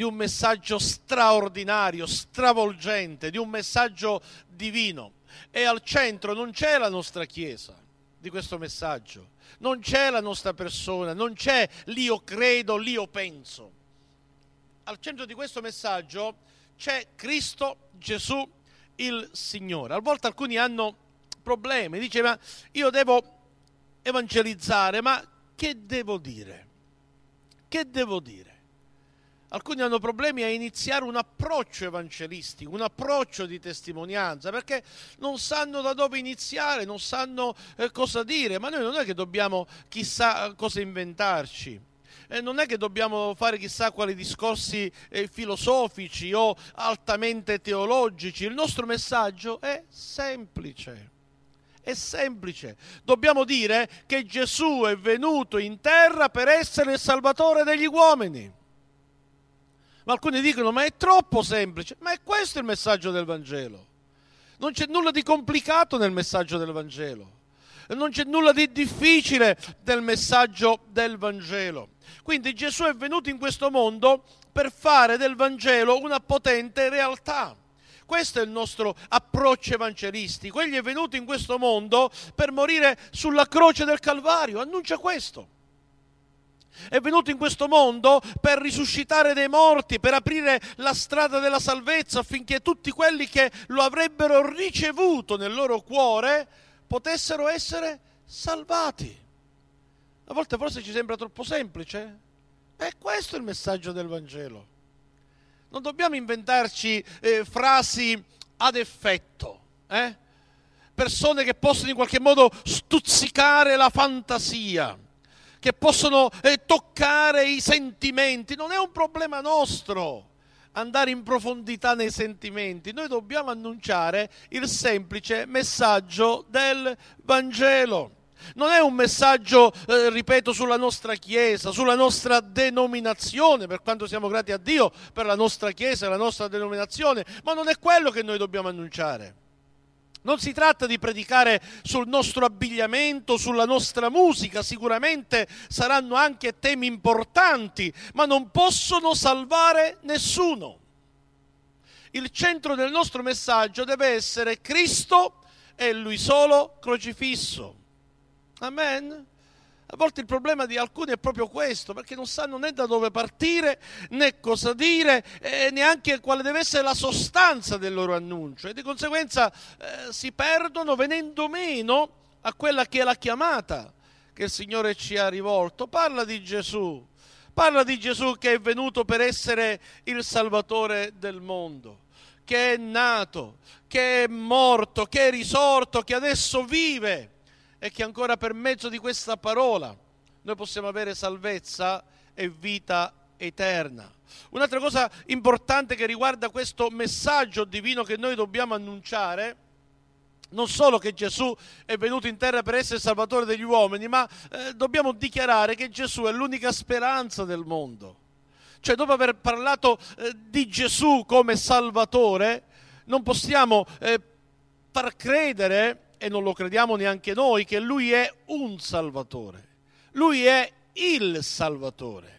di un messaggio straordinario, stravolgente, di un messaggio divino. E al centro non c'è la nostra Chiesa di questo messaggio, non c'è la nostra persona, non c'è l'io credo, l'io penso. Al centro di questo messaggio c'è Cristo Gesù il Signore. A volte alcuni hanno problemi, dice ma io devo evangelizzare, ma che devo dire? Che devo dire? alcuni hanno problemi a iniziare un approccio evangelistico, un approccio di testimonianza, perché non sanno da dove iniziare, non sanno eh, cosa dire, ma noi non è che dobbiamo chissà eh, cosa inventarci. Eh, non è che dobbiamo fare chissà quali discorsi eh, filosofici o altamente teologici, il nostro messaggio è semplice. È semplice. Dobbiamo dire che Gesù è venuto in terra per essere il Salvatore degli uomini ma alcuni dicono, ma è troppo semplice. Ma è questo il messaggio del Vangelo. Non c'è nulla di complicato nel messaggio del Vangelo. Non c'è nulla di difficile nel messaggio del Vangelo. Quindi Gesù è venuto in questo mondo per fare del Vangelo una potente realtà. Questo è il nostro approccio evangelistico. Egli è venuto in questo mondo per morire sulla croce del Calvario. Annuncia questo. È venuto in questo mondo per risuscitare dei morti, per aprire la strada della salvezza affinché tutti quelli che lo avrebbero ricevuto nel loro cuore potessero essere salvati. A volte forse ci sembra troppo semplice. Ma è questo il messaggio del Vangelo. Non dobbiamo inventarci eh, frasi ad effetto, eh? persone che possono in qualche modo stuzzicare la fantasia che possono eh, toccare i sentimenti. Non è un problema nostro andare in profondità nei sentimenti, noi dobbiamo annunciare il semplice messaggio del Vangelo. Non è un messaggio, eh, ripeto, sulla nostra Chiesa, sulla nostra denominazione, per quanto siamo grati a Dio per la nostra Chiesa e la nostra denominazione, ma non è quello che noi dobbiamo annunciare non si tratta di predicare sul nostro abbigliamento, sulla nostra musica, sicuramente saranno anche temi importanti, ma non possono salvare nessuno. Il centro del nostro messaggio deve essere Cristo e Lui solo crocifisso. Amen. A volte il problema di alcuni è proprio questo, perché non sanno né da dove partire, né cosa dire, eh, neanche quale deve essere la sostanza del loro annuncio e di conseguenza eh, si perdono venendo meno a quella che è la chiamata che il Signore ci ha rivolto. Parla di Gesù, parla di Gesù che è venuto per essere il Salvatore del mondo che è nato, che è morto, che è risorto, che adesso vive è che ancora per mezzo di questa parola noi possiamo avere salvezza e vita eterna. Un'altra cosa importante che riguarda questo messaggio divino che noi dobbiamo annunciare non solo che Gesù è venuto in terra per essere salvatore degli uomini, ma eh, dobbiamo dichiarare che Gesù è l'unica speranza del mondo. Cioè, dopo aver parlato eh, di Gesù come salvatore, non possiamo eh, far credere e non lo crediamo neanche noi, che lui è un Salvatore. Lui è il Salvatore.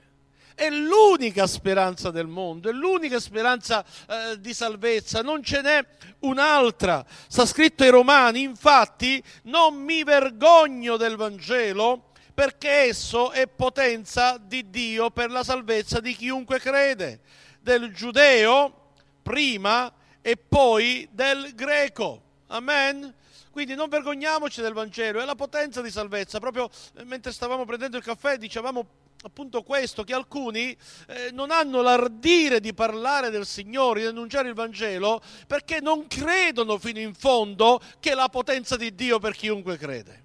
È l'unica speranza del mondo, è l'unica speranza eh, di salvezza, non ce n'è un'altra. Sta scritto ai Romani, infatti, non mi vergogno del Vangelo perché esso è potenza di Dio per la salvezza di chiunque crede, del giudeo prima e poi del greco. Amen? Quindi non vergogniamoci del Vangelo, è la potenza di salvezza. Proprio eh, mentre stavamo prendendo il caffè dicevamo appunto questo, che alcuni eh, non hanno l'ardire di parlare del Signore, di annunciare il Vangelo, perché non credono fino in fondo che è la potenza di Dio per chiunque crede.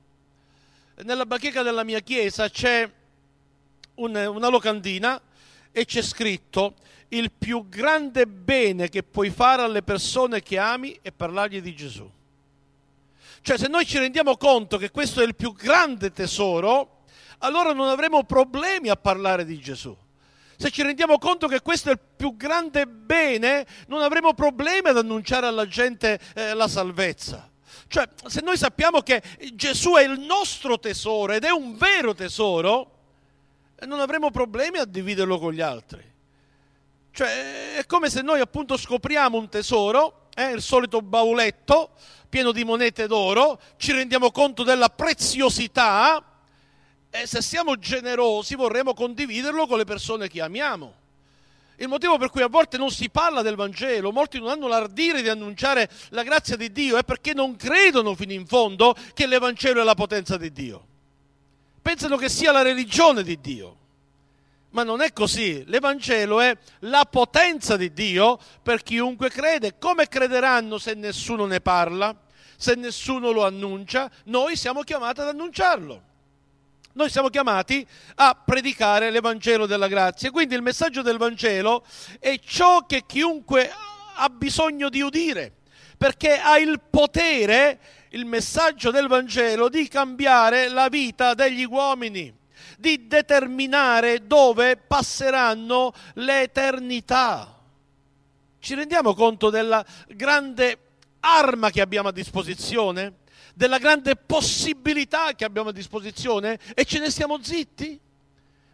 Nella bacheca della mia chiesa c'è un, una locandina e c'è scritto il più grande bene che puoi fare alle persone che ami è parlargli di Gesù. Cioè se noi ci rendiamo conto che questo è il più grande tesoro, allora non avremo problemi a parlare di Gesù. Se ci rendiamo conto che questo è il più grande bene, non avremo problemi ad annunciare alla gente eh, la salvezza. Cioè, se noi sappiamo che Gesù è il nostro tesoro ed è un vero tesoro, eh, non avremo problemi a dividerlo con gli altri. Cioè, è come se noi appunto scopriamo un tesoro, eh, il solito bauletto, pieno di monete d'oro, ci rendiamo conto della preziosità e se siamo generosi vorremmo condividerlo con le persone che amiamo. Il motivo per cui a volte non si parla del Vangelo, molti non hanno l'ardire di annunciare la grazia di Dio, è perché non credono fino in fondo che l'Evangelo è la potenza di Dio. Pensano che sia la religione di Dio ma non è così. L'Evangelo è la potenza di Dio per chiunque crede. Come crederanno se nessuno ne parla? Se nessuno lo annuncia? Noi siamo chiamati ad annunciarlo. Noi siamo chiamati a predicare l'Evangelo della grazia. Quindi il messaggio del Vangelo è ciò che chiunque ha bisogno di udire, perché ha il potere, il messaggio del Vangelo, di cambiare la vita degli uomini di determinare dove passeranno l'eternità. Ci rendiamo conto della grande arma che abbiamo a disposizione? Della grande possibilità che abbiamo a disposizione? E ce ne stiamo zitti?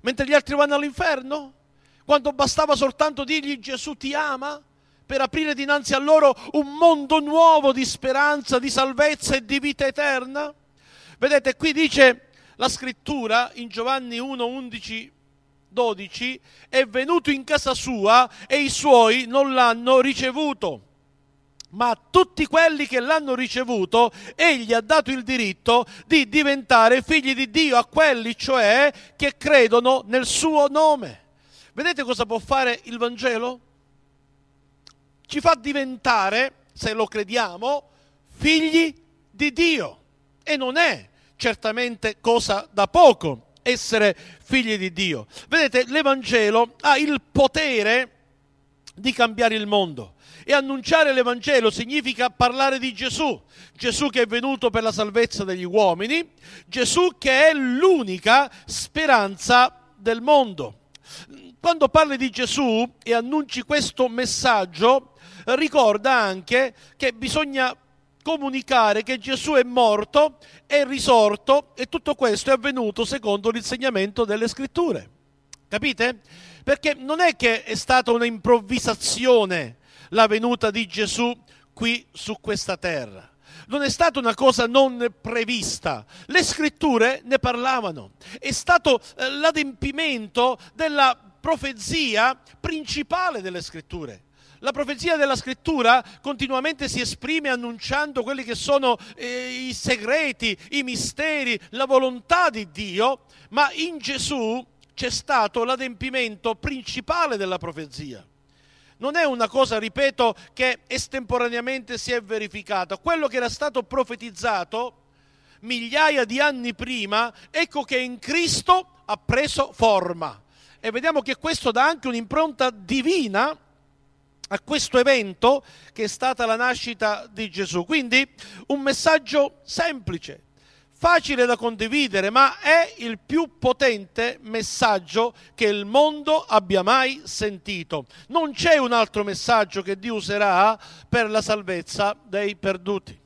Mentre gli altri vanno all'inferno? Quando bastava soltanto dirgli Gesù ti ama? per aprire dinanzi a loro un mondo nuovo di speranza, di salvezza e di vita eterna. Vedete, qui dice la scrittura in Giovanni 1, 11, 12 è venuto in casa sua e i suoi non l'hanno ricevuto. Ma a tutti quelli che l'hanno ricevuto, egli ha dato il diritto di diventare figli di Dio, a quelli cioè che credono nel suo nome. Vedete cosa può fare il Vangelo? Ci fa diventare, se lo crediamo, figli di Dio. E non è certamente cosa da poco essere figli di Dio. Vedete, l'Evangelo ha il potere di cambiare il mondo. E annunciare l'Evangelo significa parlare di Gesù, Gesù che è venuto per la salvezza degli uomini, Gesù che è l'unica speranza del mondo. Quando parli di Gesù e annunci questo messaggio, ricorda anche che bisogna comunicare che Gesù è morto è risorto e tutto questo è avvenuto secondo l'insegnamento delle scritture. Capite? Perché non è che è stata un'improvvisazione la venuta di Gesù qui su questa terra. Non è stata una cosa non prevista, le scritture ne parlavano, è stato eh, l'adempimento della profezia principale delle scritture. La profezia della scrittura continuamente si esprime annunciando quelli che sono eh, i segreti, i misteri, la volontà di Dio, ma in Gesù c'è stato l'adempimento principale della profezia. Non è una cosa, ripeto, che estemporaneamente si è verificata. Quello che era stato profetizzato migliaia di anni prima, ecco che in Cristo ha preso forma. E vediamo che questo dà anche un'impronta divina a questo evento che è stata la nascita di Gesù. Quindi un messaggio semplice, facile da condividere, ma è il più potente messaggio che il mondo abbia mai sentito. Non c'è un altro messaggio che Dio userà per la salvezza dei perduti.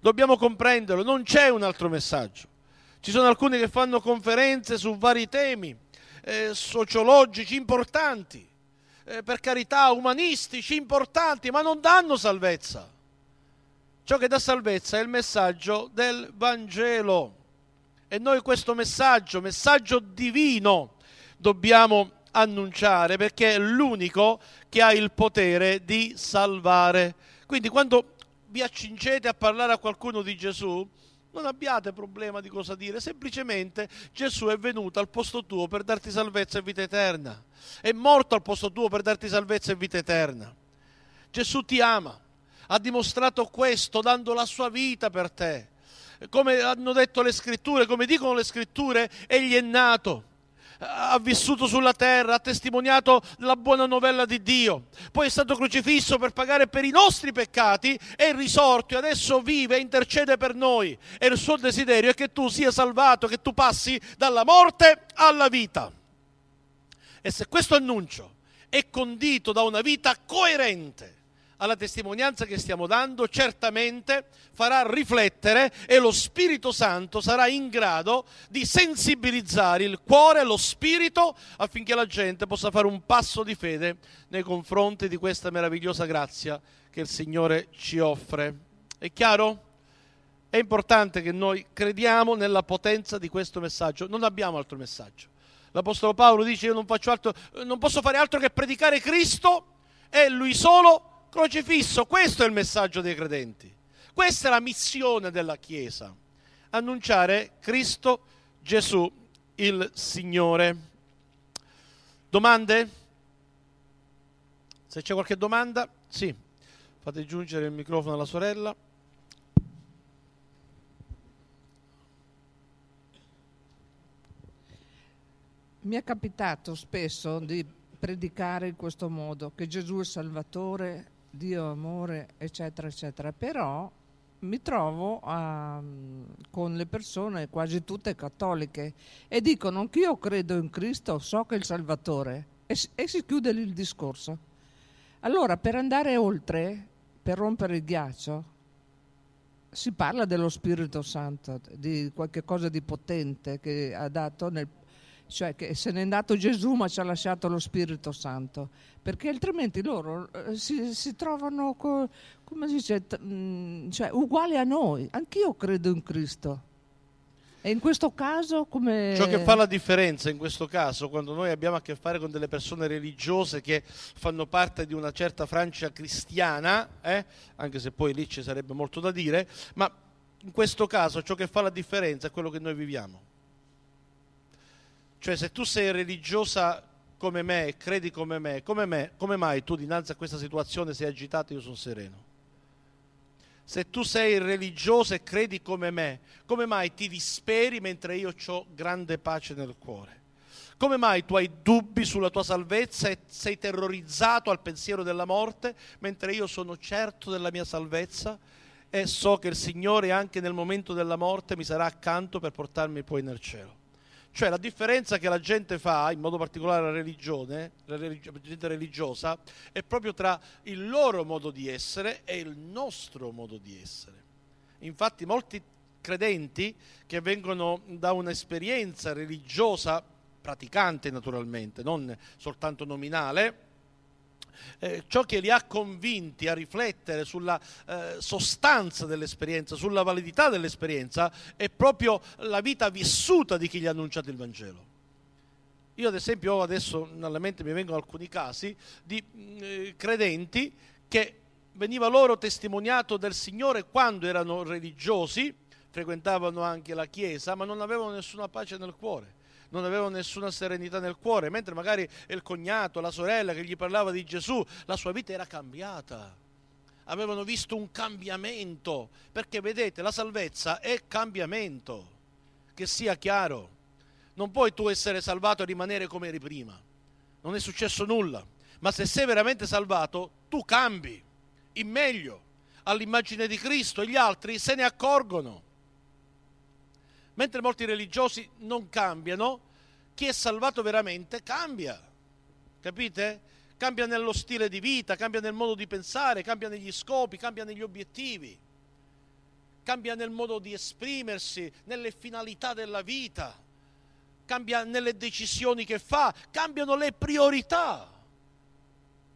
Dobbiamo comprenderlo, non c'è un altro messaggio. Ci sono alcuni che fanno conferenze su vari temi eh, sociologici importanti, eh, per carità, umanistici, importanti, ma non danno salvezza. Ciò che dà salvezza è il messaggio del Vangelo. E noi questo messaggio, messaggio divino, dobbiamo annunciare perché è l'unico che ha il potere di salvare. Quindi quando vi accingete a parlare a qualcuno di Gesù, non abbiate problema di cosa dire, semplicemente Gesù è venuto al posto tuo per darti salvezza e vita eterna. È morto al posto tuo per darti salvezza e vita eterna. Gesù ti ama, ha dimostrato questo dando la sua vita per te. Come hanno detto le scritture, come dicono le scritture, egli è nato ha vissuto sulla terra, ha testimoniato la buona novella di Dio, poi è stato crocifisso per pagare per i nostri peccati, è risorto e adesso vive e intercede per noi. E il suo desiderio è che tu sia salvato, che tu passi dalla morte alla vita. E se questo annuncio è condito da una vita coerente, alla testimonianza che stiamo dando certamente farà riflettere e lo Spirito Santo sarà in grado di sensibilizzare il cuore, lo spirito, affinché la gente possa fare un passo di fede nei confronti di questa meravigliosa grazia che il Signore ci offre. È chiaro? È importante che noi crediamo nella potenza di questo messaggio, non abbiamo altro messaggio. L'Apostolo Paolo dice io non, altro, non posso fare altro che predicare Cristo e Lui solo crocifisso. Questo è il messaggio dei credenti. Questa è la missione della Chiesa. Annunciare Cristo Gesù il Signore. Domande? Se c'è qualche domanda, sì. Fate giungere il microfono alla sorella. Mi è capitato spesso di predicare in questo modo, che Gesù è Salvatore, Dio, amore, eccetera, eccetera, però mi trovo a, ehm, con le persone quasi tutte cattoliche e dicono anch'io credo in Cristo, so che è il Salvatore e, e si chiude lì il discorso. Allora, per andare oltre, per rompere il ghiaccio, si parla dello Spirito Santo, di qualche cosa di potente che ha dato nel cioè che se n'è andato Gesù ma ci ha lasciato lo Spirito Santo, perché altrimenti loro eh, si, si trovano, co, come si dice, t- mh, mm, cioè, uguali a noi. Anch'io credo in Cristo. E in questo caso come... Ciò che fa la differenza in questo caso, quando noi abbiamo a che fare con delle persone religiose che fanno parte di una certa Francia cristiana, eh, anche se poi lì ci sarebbe molto da dire, ma in questo caso ciò che fa la differenza è quello che noi viviamo. Cioè se tu sei religiosa come me, credi come me, come me, come mai tu dinanzi a questa situazione sei agitato e io sono sereno? Se tu sei religioso e credi come me, come mai ti disperi mentre io ho grande pace nel cuore? Come mai tu hai dubbi sulla tua salvezza e sei terrorizzato al pensiero della morte, mentre io sono certo della mia salvezza e so che il Signore anche nel momento della morte mi sarà accanto per portarmi poi nel cielo? Cioè la differenza che la gente fa, in modo particolare la religione, la, religio- la gente religiosa, è proprio tra il loro modo di essere e il nostro modo di essere. Infatti molti credenti che vengono da un'esperienza religiosa praticante naturalmente, non soltanto nominale, eh, ciò che li ha convinti a riflettere sulla eh, sostanza dell'esperienza, sulla validità dell'esperienza, è proprio la vita vissuta di chi gli ha annunciato il Vangelo. Io ad esempio ho adesso nella mente mi vengono alcuni casi di mm, eh, credenti che veniva loro testimoniato del Signore quando erano religiosi, frequentavano anche la chiesa, ma non avevano nessuna pace nel cuore non avevano nessuna serenità nel cuore, mentre magari il cognato, la sorella che gli parlava di Gesù, la sua vita era cambiata avevano visto un cambiamento, perché vedete la salvezza è cambiamento, che sia chiaro, non puoi tu essere salvato e rimanere come eri prima, non è successo nulla, ma se sei veramente salvato tu cambi in meglio all'immagine di Cristo e gli altri se ne accorgono. Mentre molti religiosi non cambiano, chi è salvato veramente cambia. Capite? Cambia nello stile di vita, cambia nel modo di pensare, cambia negli scopi, cambia negli obiettivi, cambia nel modo di esprimersi, nelle finalità della vita, cambia nelle decisioni che fa, cambiano le priorità.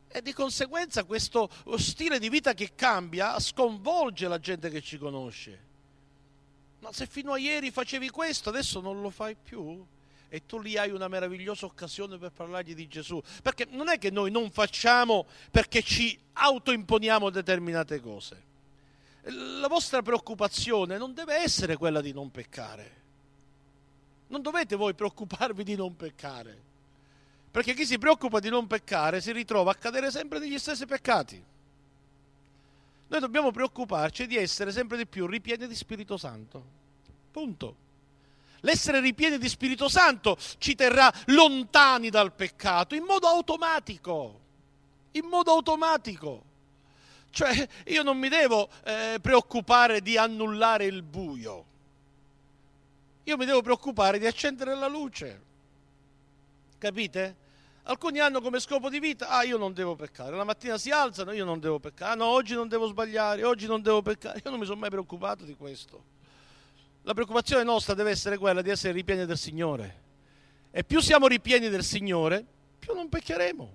E di conseguenza questo stile di vita che cambia sconvolge la gente che ci conosce ma se fino a ieri facevi questo, adesso non lo fai più? E tu lì hai una meravigliosa occasione per parlargli di Gesù. Perché non è che noi non facciamo perché ci autoimponiamo determinate cose. La vostra preoccupazione non deve essere quella di non peccare. Non dovete voi preoccuparvi di non peccare. Perché chi si preoccupa di non peccare si ritrova a cadere sempre negli stessi peccati. Noi dobbiamo preoccuparci di essere sempre di più ripieni di Spirito Santo. Punto. L'essere ripieni di Spirito Santo ci terrà lontani dal peccato in modo automatico. In modo automatico. Cioè io non mi devo eh, preoccupare di annullare il buio. Io mi devo preoccupare di accendere la luce. Capite? Alcuni hanno come scopo di vita, ah io non devo peccare, la mattina si alzano, io non devo peccare, ah no, oggi non devo sbagliare, oggi non devo peccare, io non mi sono mai preoccupato di questo. La preoccupazione nostra deve essere quella di essere ripieni del Signore. E più siamo ripieni del Signore, più non peccheremo.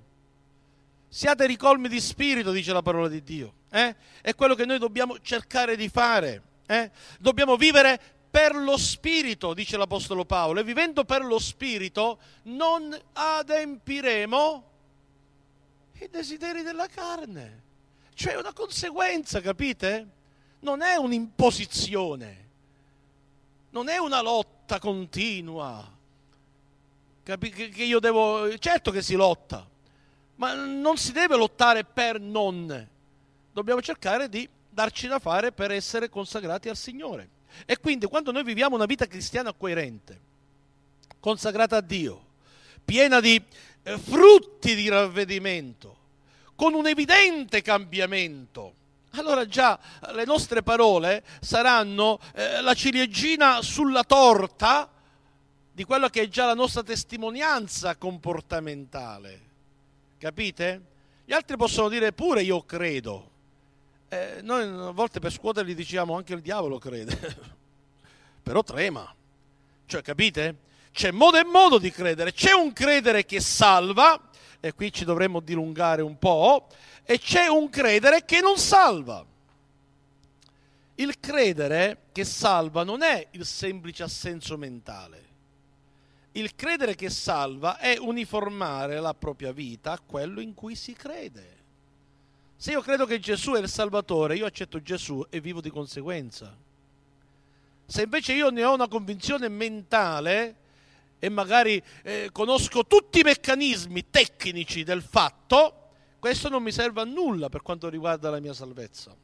Siate ricolmi di spirito, dice la parola di Dio. Eh? È quello che noi dobbiamo cercare di fare. Eh? Dobbiamo vivere per lo Spirito, dice l'Apostolo Paolo, e vivendo per lo Spirito non adempiremo i desideri della carne. Cioè è una conseguenza, capite? Non è un'imposizione, non è una lotta continua. Capi- che io devo... Certo che si lotta, ma non si deve lottare per non. Dobbiamo cercare di darci da fare per essere consacrati al Signore. E quindi quando noi viviamo una vita cristiana coerente, consacrata a Dio, piena di eh, frutti di ravvedimento, con un evidente cambiamento, allora già le nostre parole saranno eh, la ciliegina sulla torta di quella che è già la nostra testimonianza comportamentale. Capite? Gli altri possono dire pure io credo, eh, noi a volte per scuoterli diciamo anche il diavolo crede, però trema. Cioè, capite? C'è modo e modo di credere. C'è un credere che salva, e qui ci dovremmo dilungare un po', e c'è un credere che non salva. Il credere che salva non è il semplice assenso mentale. Il credere che salva è uniformare la propria vita a quello in cui si crede. Se io credo che Gesù è il Salvatore, io accetto Gesù e vivo di conseguenza. Se invece io ne ho una convinzione mentale e magari eh, conosco tutti i meccanismi tecnici del fatto, questo non mi serve a nulla per quanto riguarda la mia salvezza.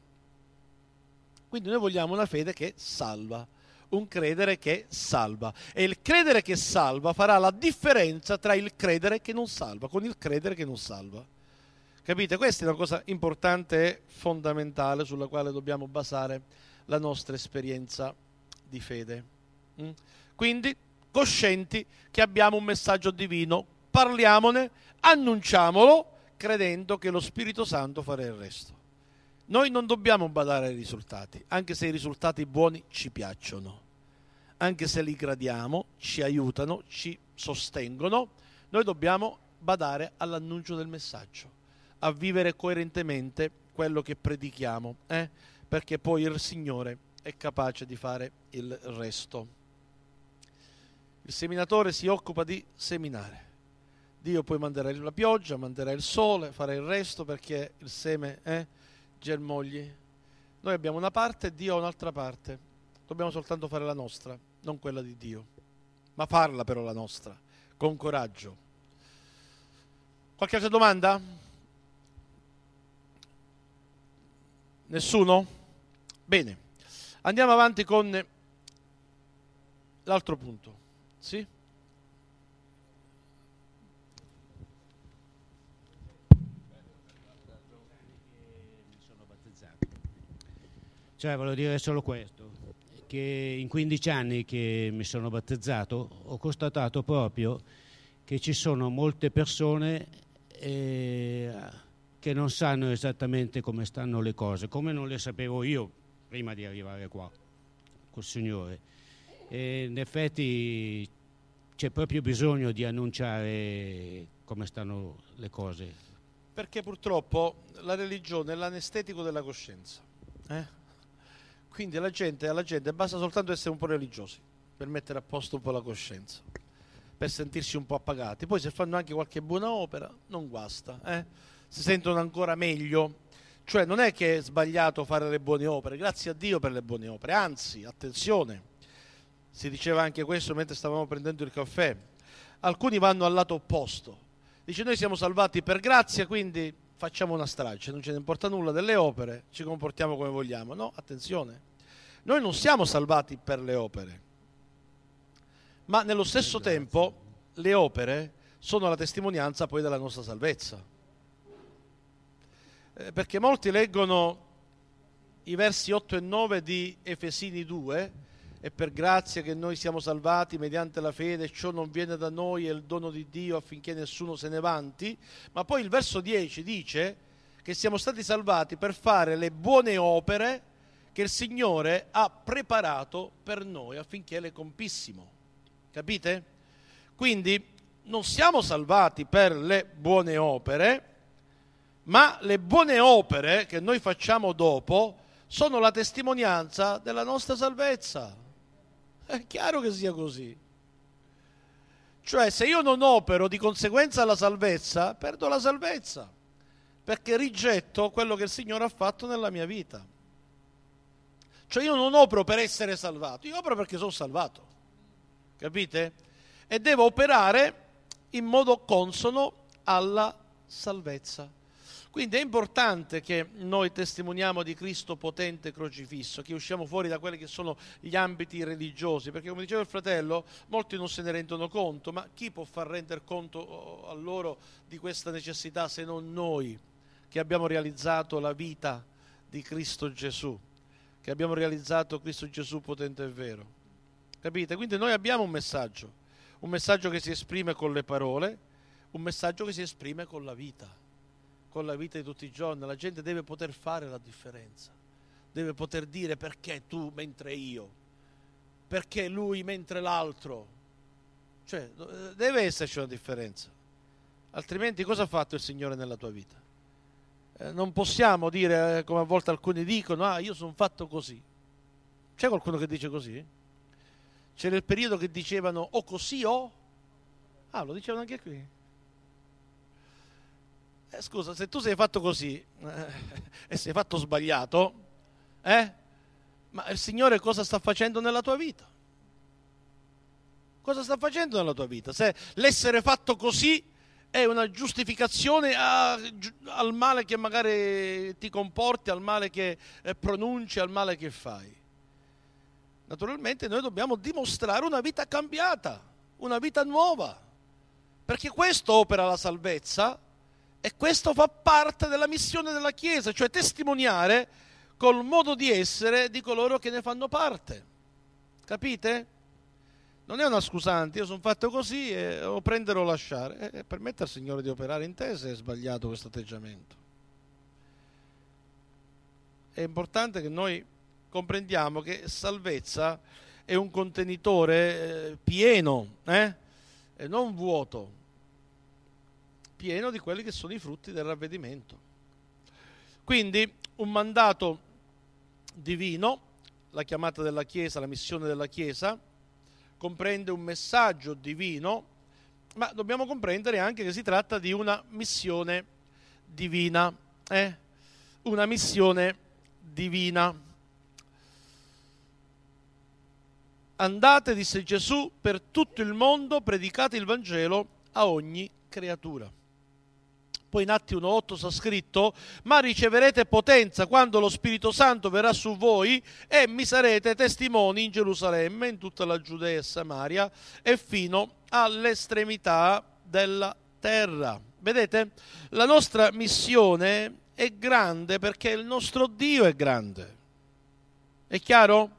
Quindi noi vogliamo una fede che salva, un credere che salva. E il credere che salva farà la differenza tra il credere che non salva, con il credere che non salva. Capite? Questa è una cosa importante e fondamentale sulla quale dobbiamo basare la nostra esperienza di fede. Mm? Quindi, coscienti che abbiamo un messaggio divino, parliamone, annunciamolo, credendo che lo Spirito Santo farà il resto. Noi non dobbiamo badare ai risultati, anche se i risultati buoni ci piacciono, anche se li gradiamo, ci aiutano, ci sostengono, noi dobbiamo badare all'annuncio del messaggio a vivere coerentemente quello che predichiamo, eh? perché poi il Signore è capace di fare il resto. Il seminatore si occupa di seminare. Dio poi manderà la pioggia, manderà il sole, farà il resto perché il seme è eh, germogli. Noi abbiamo una parte, Dio ha un'altra parte. Dobbiamo soltanto fare la nostra, non quella di Dio. Ma farla però la nostra, con coraggio. Qualche altra domanda? Nessuno? Bene, andiamo avanti con l'altro punto. Sì? Cioè, voglio dire solo questo, che in 15 anni che mi sono battezzato ho constatato proprio che ci sono molte persone... Eh, che non sanno esattamente come stanno le cose, come non le sapevo io prima di arrivare qua col Signore. E in effetti c'è proprio bisogno di annunciare come stanno le cose. Perché purtroppo la religione è l'anestetico della coscienza. Eh? Quindi alla gente, alla gente basta soltanto essere un po' religiosi per mettere a posto un po' la coscienza, per sentirsi un po' appagati. Poi se fanno anche qualche buona opera, non guasta. Eh? si sentono ancora meglio. Cioè non è che è sbagliato fare le buone opere, grazie a Dio per le buone opere, anzi, attenzione, si diceva anche questo mentre stavamo prendendo il caffè, alcuni vanno al lato opposto, dice noi siamo salvati per grazia, quindi facciamo una strage, non ce ne importa nulla delle opere, ci comportiamo come vogliamo. No, attenzione, noi non siamo salvati per le opere, ma nello stesso tempo le opere sono la testimonianza poi della nostra salvezza eh, perché molti leggono i versi 8 e 9 di Efesini 2, e per grazia che noi siamo salvati mediante la fede, ciò non viene da noi, è il dono di Dio affinché nessuno se ne vanti, ma poi il verso 10 dice che siamo stati salvati per fare le buone opere che il Signore ha preparato per noi affinché le compissimo. Capite? Quindi non siamo salvati per le buone opere, ma le buone opere che noi facciamo dopo sono la testimonianza della nostra salvezza. È chiaro che sia così. Cioè, se io non opero di conseguenza la salvezza, perdo la salvezza, perché rigetto quello che il Signore ha fatto nella mia vita. Cioè, io non opero per essere salvato, io opero perché sono salvato. Capite? E devo operare in modo consono alla salvezza. Quindi è importante che noi testimoniamo di Cristo potente crocifisso, che usciamo fuori da quelli che sono gli ambiti religiosi, perché come diceva il fratello, molti non se ne rendono conto, ma chi può far rendere conto oh, oh, a loro di questa necessità se non noi, che abbiamo realizzato la vita di Cristo Gesù, che abbiamo realizzato Cristo Gesù potente e vero. Capite? Quindi noi abbiamo un messaggio, un messaggio che si esprime con le parole, un messaggio che si esprime con la vita con la vita di tutti i giorni, la gente deve poter fare la differenza, deve poter dire perché tu mentre io, perché lui mentre l'altro, cioè eh, deve esserci una differenza, altrimenti cosa ha fatto il Signore nella tua vita? Eh, non possiamo dire, eh, come a volte alcuni dicono, ah io sono fatto così. C'è qualcuno che dice così? C'era il periodo che dicevano o così o... Ah, lo dicevano anche qui. Eh, scusa, se tu sei fatto così eh, e sei fatto sbagliato, eh, ma il Signore cosa sta facendo nella tua vita? Cosa sta facendo nella tua vita? Se l'essere fatto così è una giustificazione a, al male che magari ti comporti, al male che eh, pronunci, al male che fai. Naturalmente noi dobbiamo dimostrare una vita cambiata, una vita nuova, perché questo opera la salvezza e questo fa parte della missione della Chiesa, cioè testimoniare col modo di essere di coloro che ne fanno parte. Capite? Non è una scusante, io sono fatto così e o prendere o lasciare. E permette al Signore di operare in te se è sbagliato questo atteggiamento. È importante che noi comprendiamo che salvezza è un contenitore eh, pieno, eh? non vuoto pieno di quelli che sono i frutti del ravvedimento. Quindi un mandato divino, la chiamata della Chiesa, la missione della Chiesa, comprende un messaggio divino, ma dobbiamo comprendere anche che si tratta di una missione divina, eh? una missione divina. Andate, disse Gesù, per tutto il mondo, predicate il Vangelo a ogni creatura poi in Atti 1.8 sta scritto, ma riceverete potenza quando lo Spirito Santo verrà su voi e mi sarete testimoni in Gerusalemme, in tutta la Giudea e Samaria e fino all'estremità della terra. Vedete, la nostra missione è grande perché il nostro Dio è grande. È chiaro?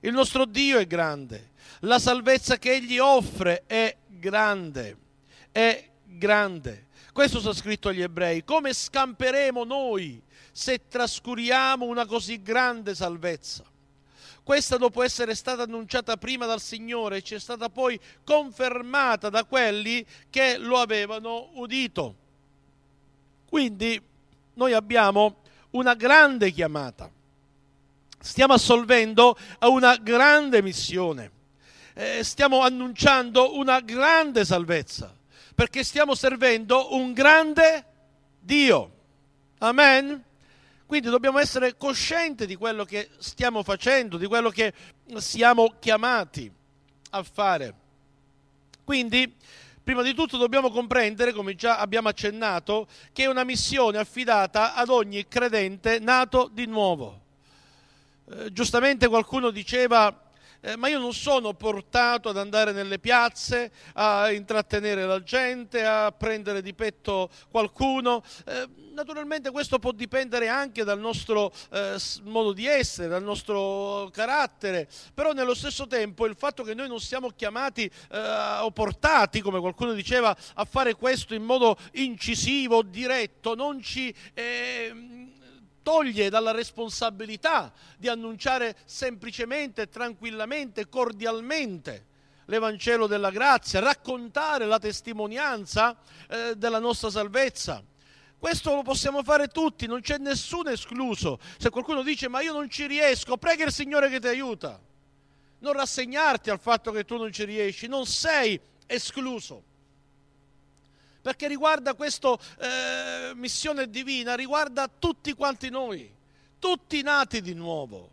Il nostro Dio è grande. La salvezza che Egli offre è grande. È grande. Questo sta scritto agli ebrei. Come scamperemo noi se trascuriamo una così grande salvezza? Questa dopo essere stata annunciata prima dal Signore ci è stata poi confermata da quelli che lo avevano udito. Quindi noi abbiamo una grande chiamata. Stiamo assolvendo a una grande missione. Eh, stiamo annunciando una grande salvezza perché stiamo servendo un grande Dio. Amen? Quindi dobbiamo essere coscienti di quello che stiamo facendo, di quello che siamo chiamati a fare. Quindi, prima di tutto dobbiamo comprendere, come già abbiamo accennato, che è una missione affidata ad ogni credente nato di nuovo. Eh, giustamente qualcuno diceva eh, ma io non sono portato ad andare nelle piazze a intrattenere la gente, a prendere di petto qualcuno. Eh, naturalmente questo può dipendere anche dal nostro eh, modo di essere, dal nostro carattere, però nello stesso tempo il fatto che noi non siamo chiamati eh, o portati, come qualcuno diceva, a fare questo in modo incisivo, diretto, non ci ehm, toglie dalla responsabilità di annunciare semplicemente, tranquillamente, cordialmente l'Evangelo della grazia, raccontare la testimonianza eh, della nostra salvezza. Questo lo possiamo fare tutti, non c'è nessuno escluso. Se qualcuno dice ma io non ci riesco, prega il Signore che ti aiuta. Non rassegnarti al fatto che tu non ci riesci, non sei escluso perché riguarda questa eh, missione divina, riguarda tutti quanti noi, tutti nati di nuovo,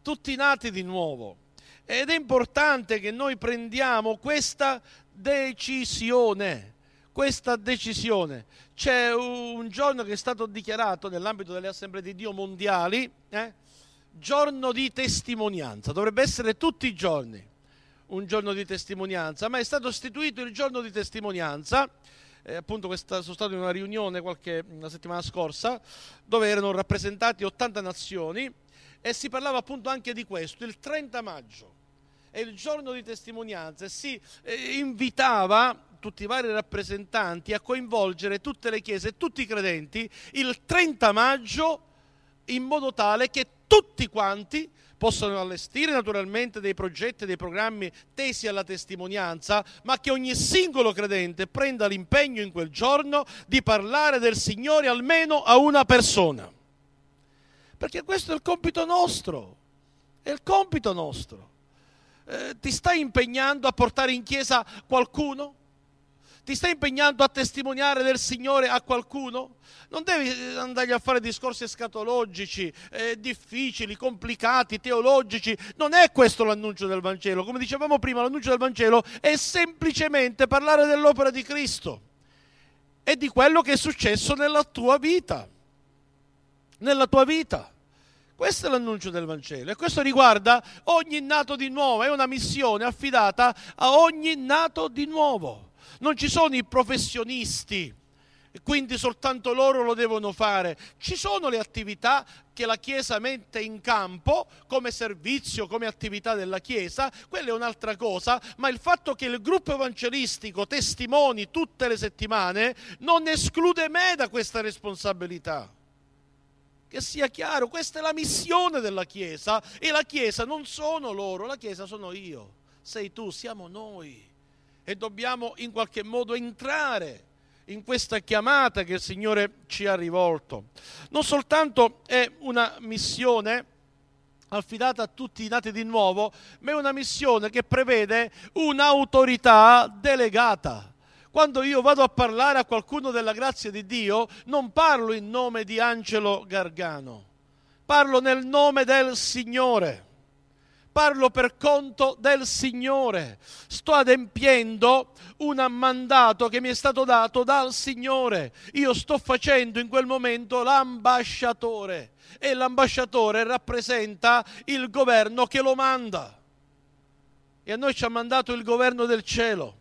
tutti nati di nuovo. Ed è importante che noi prendiamo questa decisione, questa decisione. C'è un giorno che è stato dichiarato nell'ambito delle assemblee di Dio mondiali, eh, giorno di testimonianza, dovrebbe essere tutti i giorni un giorno di testimonianza, ma è stato istituito il giorno di testimonianza eh, appunto questa, sono stato in una riunione qualche una mm, settimana scorsa dove erano rappresentati 80 nazioni e si parlava appunto anche di questo, il 30 maggio è il giorno di testimonianza e si eh, invitava tutti i vari rappresentanti a coinvolgere tutte le chiese tutti i credenti il 30 maggio in modo tale che tutti quanti possano allestire naturalmente dei progetti, dei programmi tesi alla testimonianza, ma che ogni singolo credente prenda l'impegno in quel giorno di parlare del Signore almeno a una persona. Perché questo è il compito nostro, è il compito nostro. Eh, ti stai impegnando a portare in chiesa qualcuno? Ti stai impegnando a testimoniare del Signore a qualcuno? Non devi eh, andargli a fare discorsi escatologici, eh, difficili, complicati, teologici. Non è questo l'annuncio del Vangelo. Come dicevamo prima, l'annuncio del Vangelo è semplicemente parlare dell'opera di Cristo e di quello che è successo nella tua vita. Nella tua vita. Questo è l'annuncio del Vangelo e questo riguarda ogni nato di nuovo, è una missione affidata a ogni nato di nuovo non ci sono i professionisti e quindi soltanto loro lo devono fare. Ci sono le attività che la Chiesa mette in campo come servizio, come attività della Chiesa, quella è un'altra cosa, ma il fatto che il gruppo evangelistico testimoni tutte le settimane non esclude me da questa responsabilità. Che sia chiaro, questa è la missione della Chiesa e la Chiesa non sono loro, la Chiesa sono io, sei tu, siamo noi e dobbiamo in qualche modo entrare in questa chiamata che il Signore ci ha rivolto. Non soltanto è una missione affidata a tutti i nati di nuovo, ma è una missione che prevede un'autorità delegata. Quando io vado a parlare a qualcuno della grazia di Dio, non parlo in nome di Angelo Gargano, parlo nel nome del Signore parlo per conto del Signore, sto adempiendo un mandato che mi è stato dato dal Signore, io sto facendo in quel momento l'ambasciatore e l'ambasciatore rappresenta il governo che lo manda. E a noi ci ha mandato il governo del cielo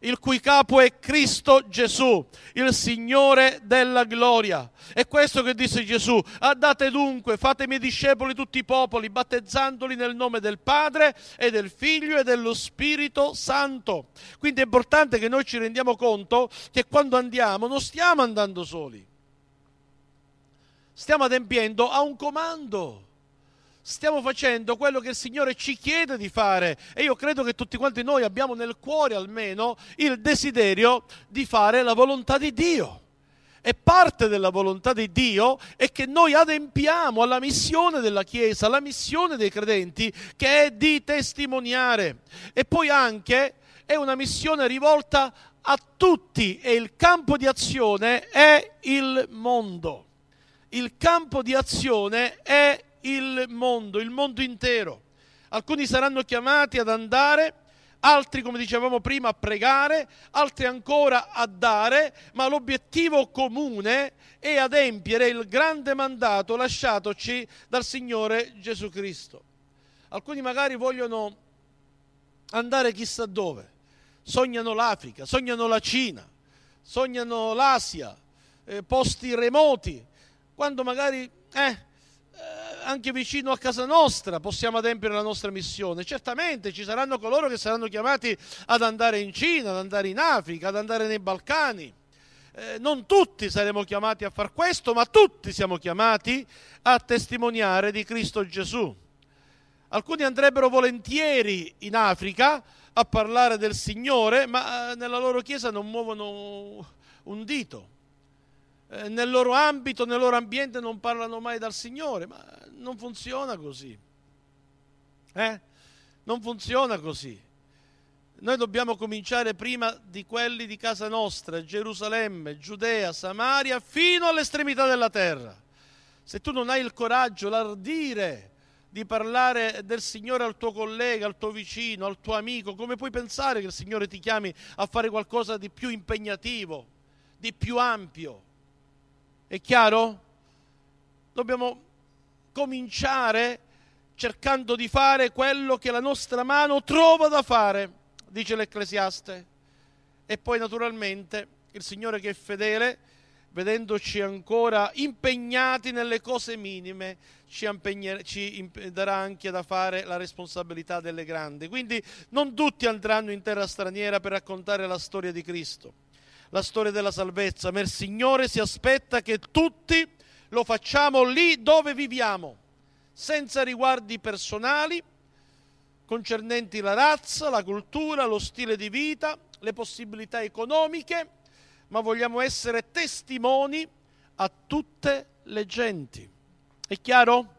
il cui capo è Cristo Gesù, il Signore della gloria. È questo che disse Gesù, andate dunque, fatemi discepoli tutti i popoli, battezzandoli nel nome del Padre e del Figlio e dello Spirito Santo. Quindi è importante che noi ci rendiamo conto che quando andiamo non stiamo andando soli, stiamo adempiendo a un comando stiamo facendo quello che il Signore ci chiede di fare e io credo che tutti quanti noi abbiamo nel cuore almeno il desiderio di fare la volontà di Dio. E parte della volontà di Dio è che noi adempiamo alla missione della Chiesa, alla missione dei credenti, che è di testimoniare. E poi anche è una missione rivolta a tutti e il campo di azione è il mondo. Il campo di azione è il mondo, il mondo intero. Alcuni saranno chiamati ad andare, altri, come dicevamo prima, a pregare, altri ancora a dare, ma l'obiettivo comune è adempiere il grande mandato lasciatoci dal Signore Gesù Cristo. Alcuni magari vogliono andare chissà dove, sognano l'Africa, sognano la Cina, sognano l'Asia, eh, posti remoti, quando magari eh, anche vicino a casa nostra possiamo adempiere la nostra missione. Certamente ci saranno coloro che saranno chiamati ad andare in Cina, ad andare in Africa, ad andare nei Balcani. Eh, non tutti saremo chiamati a far questo, ma tutti siamo chiamati a testimoniare di Cristo Gesù. Alcuni andrebbero volentieri in Africa a parlare del Signore, ma eh, nella loro chiesa non muovono un dito eh, nel loro ambito, nel loro ambiente non parlano mai dal Signore, ma non funziona così. Eh? Non funziona così. Noi dobbiamo cominciare prima di quelli di casa nostra, Gerusalemme, Giudea, Samaria, fino all'estremità della terra. Se tu non hai il coraggio, l'ardire di parlare del Signore al tuo collega, al tuo vicino, al tuo amico, come puoi pensare che il Signore ti chiami a fare qualcosa di più impegnativo, di più ampio? È chiaro? Dobbiamo cominciare cercando di fare quello che la nostra mano trova da fare, dice l'Ecclesiaste. E poi naturalmente il Signore che è fedele, vedendoci ancora impegnati nelle cose minime, ci, ci, darà anche da fare la responsabilità delle grandi. Quindi non tutti andranno in terra straniera per raccontare la storia di Cristo la storia della salvezza, ma il Signore si aspetta che tutti lo facciamo lì dove viviamo, senza riguardi personali concernenti la razza, la cultura, lo stile di vita, le possibilità economiche, ma vogliamo essere testimoni a tutte le genti. È chiaro?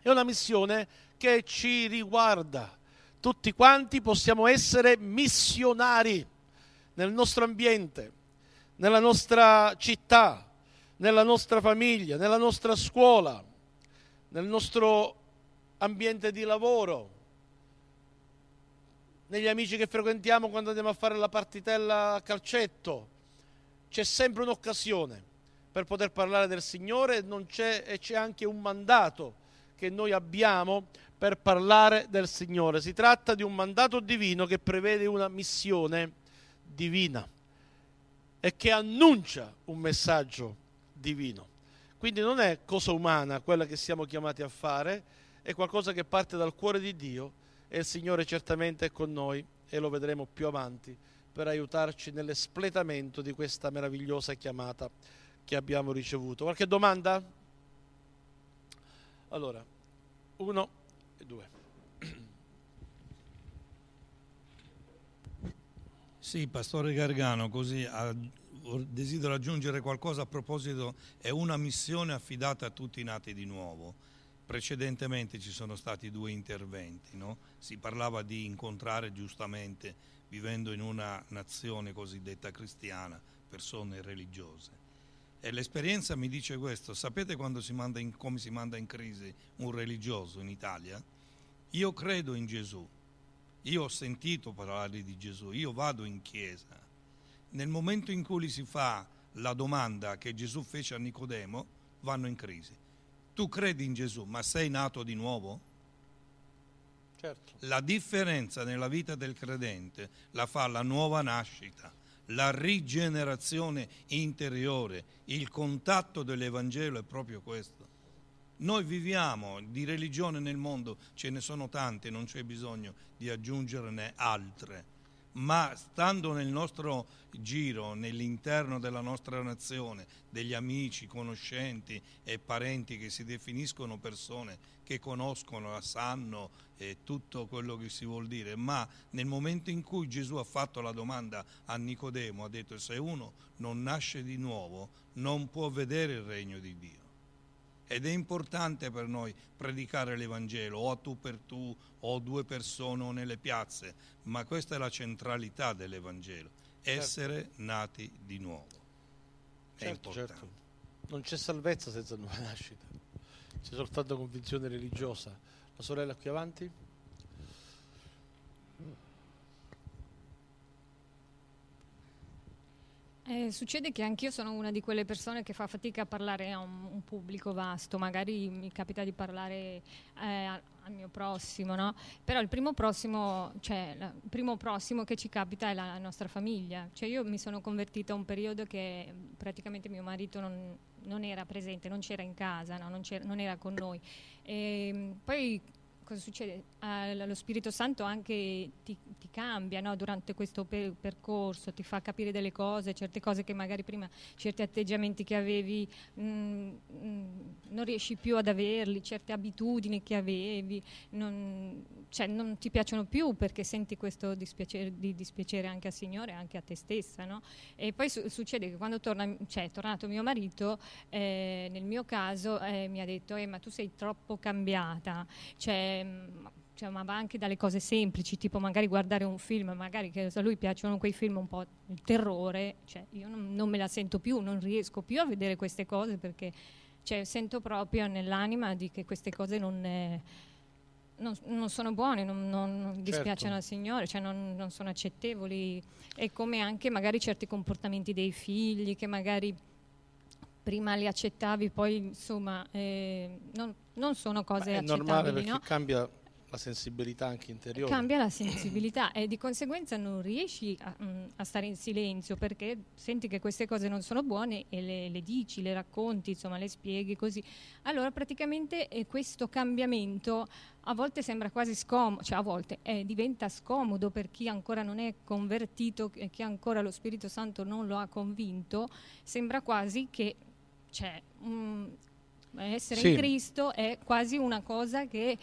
È una missione che ci riguarda. Tutti quanti possiamo essere missionari nel nostro ambiente, nella nostra città, nella nostra famiglia, nella nostra scuola, nel nostro ambiente di lavoro, negli amici che frequentiamo quando andiamo a fare la partitella a calcetto. C'è sempre un'occasione per poter parlare del Signore c'è, e c'è anche un mandato che noi abbiamo per parlare del Signore. Si tratta di un mandato divino che prevede una missione divina e che annuncia un messaggio divino. Quindi non è cosa umana quella che siamo chiamati a fare, è qualcosa che parte dal cuore di Dio e il Signore certamente è con noi e lo vedremo più avanti per aiutarci nell'espletamento di questa meravigliosa chiamata che abbiamo ricevuto. Qualche domanda? Allora, uno e due. Sì, Pastore Gargano, così a, desidero aggiungere qualcosa a proposito, è una missione affidata a tutti i nati di nuovo. Precedentemente ci sono stati due interventi, no? si parlava di incontrare giustamente, vivendo in una nazione cosiddetta cristiana, persone religiose. E l'esperienza mi dice questo, sapete si in, come si manda in crisi un religioso in Italia? Io credo in Gesù, io ho sentito parlare di Gesù, io vado in chiesa. Nel momento in cui si fa la domanda che Gesù fece a Nicodemo, vanno in crisi. Tu credi in Gesù, ma sei nato di nuovo? Certo. La differenza nella vita del credente la fa la nuova nascita, la rigenerazione interiore, il contatto dell'Evangelo è proprio questo. Noi viviamo di religione nel mondo, ce ne sono tante, non c'è bisogno di aggiungerne altre, ma stando nel nostro giro, nell'interno della nostra nazione, degli amici, conoscenti e parenti che si definiscono persone che conoscono, sanno e eh, tutto quello che si vuol dire, ma nel momento in cui Gesù ha fatto la domanda a Nicodemo, ha detto se uno non nasce di nuovo non può vedere il regno di Dio ed è importante per noi predicare l'Evangelo o a tu per tu o due persone o nelle piazze, ma questa è la centralità dell'Evangelo, certo. essere nati di nuovo. È certo, certo. importante. Certo. Non c'è salvezza senza nuova nascita, c'è soltanto convinzione religiosa. La sorella qui avanti. Eh, succede che anch'io sono una di quelle persone che fa fatica a parlare a un, un pubblico vasto, magari mi capita di parlare eh, al mio prossimo, no? però il primo prossimo, cioè, il primo prossimo che ci capita è la, la nostra famiglia. Cioè, io mi sono convertita a un periodo che praticamente mio marito non, non era presente, non c'era in casa, no? non, c'era, non, era con noi. E, ehm, poi cosa succede? Eh, lo Spirito Santo anche ti, ti cambia no? durante questo per- percorso, ti fa capire delle cose, certe cose che magari prima, certi atteggiamenti che avevi, mh, mm, mh, mm, non riesci più ad averli, certe abitudini che avevi, non, cioè, non ti piacciono più perché senti questo dispiacere, di dispiacere anche al Signore, anche a te stessa. No? E poi su- succede che quando torna, cioè, è tornato mio marito, eh, nel mio caso eh, mi ha detto, eh, ma tu sei troppo cambiata. Cioè, Ehm, cioè, ma va anche dalle cose semplici, tipo magari guardare un film, magari che a lui piacciono quei film un po' il terrore, cioè, io non, non, me la sento più, non riesco più a vedere queste cose perché cioè, sento proprio nell'anima di che queste cose non, eh, non, non sono buone, non, certo. dispiacciono certo. al Signore, cioè non sono accettevoli e come anche magari certi comportamenti dei figli che magari prima li accettavi, poi insomma eh, non, non, sono cose accettabili. È normale perché no? cambia la sensibilità anche interiore. Cambia la sensibilità e di conseguenza non riesci a, mm, a, stare in silenzio perché senti che queste cose non sono buone e le, le dici, le racconti, insomma le spieghi così. Allora praticamente eh, questo cambiamento a volte sembra quasi scomodo, cioè a volte eh, diventa scomodo per chi ancora non è convertito, eh, chi ancora lo Spirito Santo non lo ha convinto, sembra quasi che cioè, um, essere sì. in Cristo è quasi una cosa che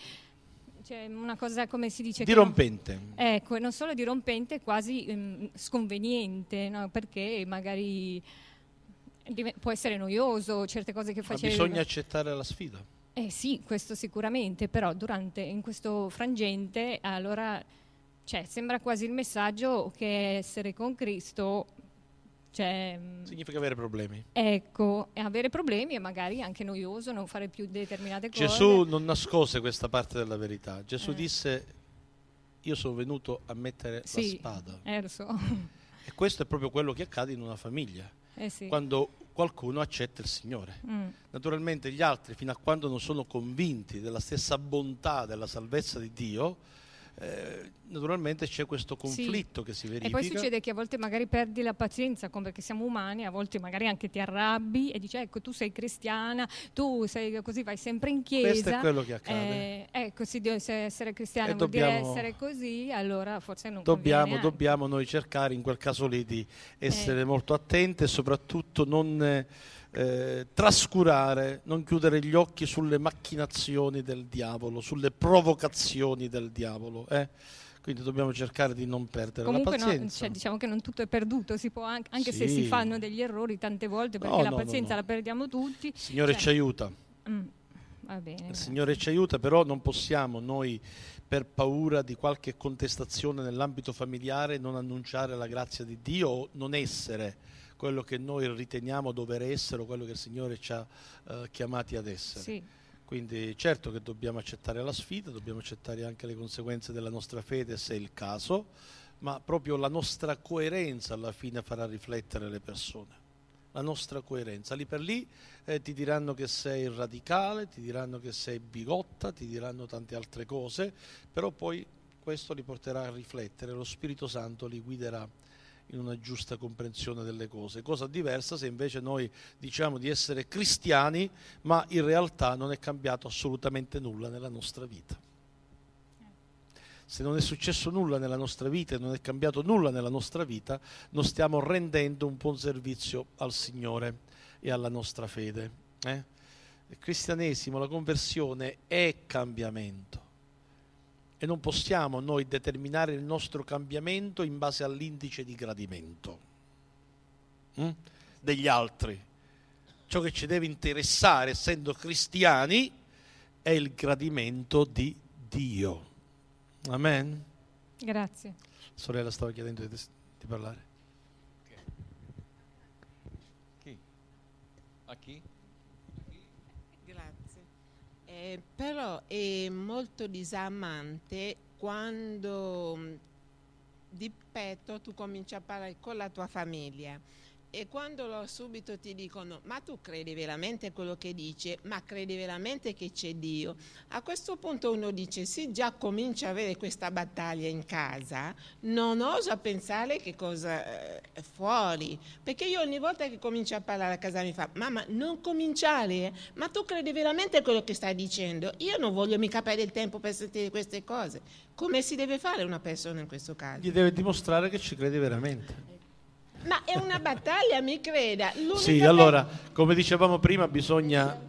cioè una cosa come si dice dirompente non, ecco non solo dirompente quasi um, sconveniente no? perché magari può essere noioso certe cose che facevi Ma bisogna accettare la sfida eh sì questo sicuramente però durante in questo frangente allora cioè, sembra quasi il messaggio che essere con Cristo cioè, Significa avere problemi. Mm, ecco, avere problemi è magari anche noioso, non fare più determinate cose. Gesù non nascose questa parte della verità. Gesù eh. disse, io sono venuto a mettere sì, la spada. Eh, lo so. E questo è proprio quello che accade in una famiglia. Eh sì. Quando qualcuno accetta il Signore. Mm. Naturalmente gli altri, fino a quando non sono convinti della stessa bontà, della salvezza di Dio, eh, naturalmente c'è questo conflitto sì. che si verifica. E poi succede che a volte magari perdi la pazienza, come perché siamo umani, a volte magari anche ti arrabbi e dici ecco tu sei cristiana, tu sei così, vai sempre in chiesa. Questo è quello che accade. Eh, ecco, se essere cristiana e vuol dobbiamo, dire essere così, allora forse non dobbiamo, dobbiamo noi cercare in quel caso lì di eh. essere eh. molto attenti e soprattutto non... Eh, eh, trascurare, non chiudere gli occhi sulle macchinazioni del diavolo, sulle provocazioni del diavolo. Eh? Quindi dobbiamo cercare di non perdere Comunque la pazienza. No, cioè, diciamo che non tutto è perduto, anche, anche sì. se si fanno degli errori tante volte perché no, la no, pazienza la perdiamo tutti. Il Signore cioè... ci aiuta. Mm. Bene, Signore ci aiuta, però non possiamo noi per paura di qualche contestazione nell'ambito familiare non annunciare la grazia di Dio o non essere quello che noi riteniamo dover essere o quello che il Signore ci ha eh, chiamati ad essere. Sì. Quindi certo che dobbiamo accettare la sfida, dobbiamo accettare anche le conseguenze della nostra fede se è il caso, ma proprio la nostra coerenza alla fine farà riflettere le persone. La nostra coerenza. Lì per lì eh, ti diranno che sei radicale, ti diranno che sei bigotta, ti diranno tante altre cose, però poi questo li porterà a riflettere, lo Spirito Santo li guiderà in una giusta comprensione delle cose. Cosa diversa se invece noi diciamo di essere cristiani, ma in realtà non è cambiato assolutamente nulla nella nostra vita. Se non è successo nulla nella nostra vita e non è cambiato nulla nella nostra vita, non stiamo rendendo un buon servizio al Signore e alla nostra fede. Eh? Il cristianesimo, la conversione è cambiamento e non possiamo noi determinare il nostro cambiamento in base all'indice di gradimento mm? degli altri. Ciò che ci deve interessare, essendo cristiani, è il gradimento di Dio. Amen. Grazie. Sorella stavo chiedendo di, di parlare. Okay. Chi? A chi? Eh, però è molto disamante quando mm, di petto tu cominci a parlare con la tua famiglia e quando loro subito ti dicono ma tu credi veramente quello che dice, ma credi veramente che c'è Dio, a questo punto uno dice sì già comincia a avere questa battaglia in casa, non osa pensare che cosa è eh, fuori, perché io ogni volta che comincio a parlare a casa mi fa mamma non cominciare, eh? ma tu credi veramente quello che stai dicendo, io non voglio mica perdere il tempo per sentire queste cose, come si deve fare una persona in questo caso? Gli deve dimostrare che ci crede veramente. Ma è una battaglia, mi creda. L'unica sì, allora, come dicevamo prima, bisogna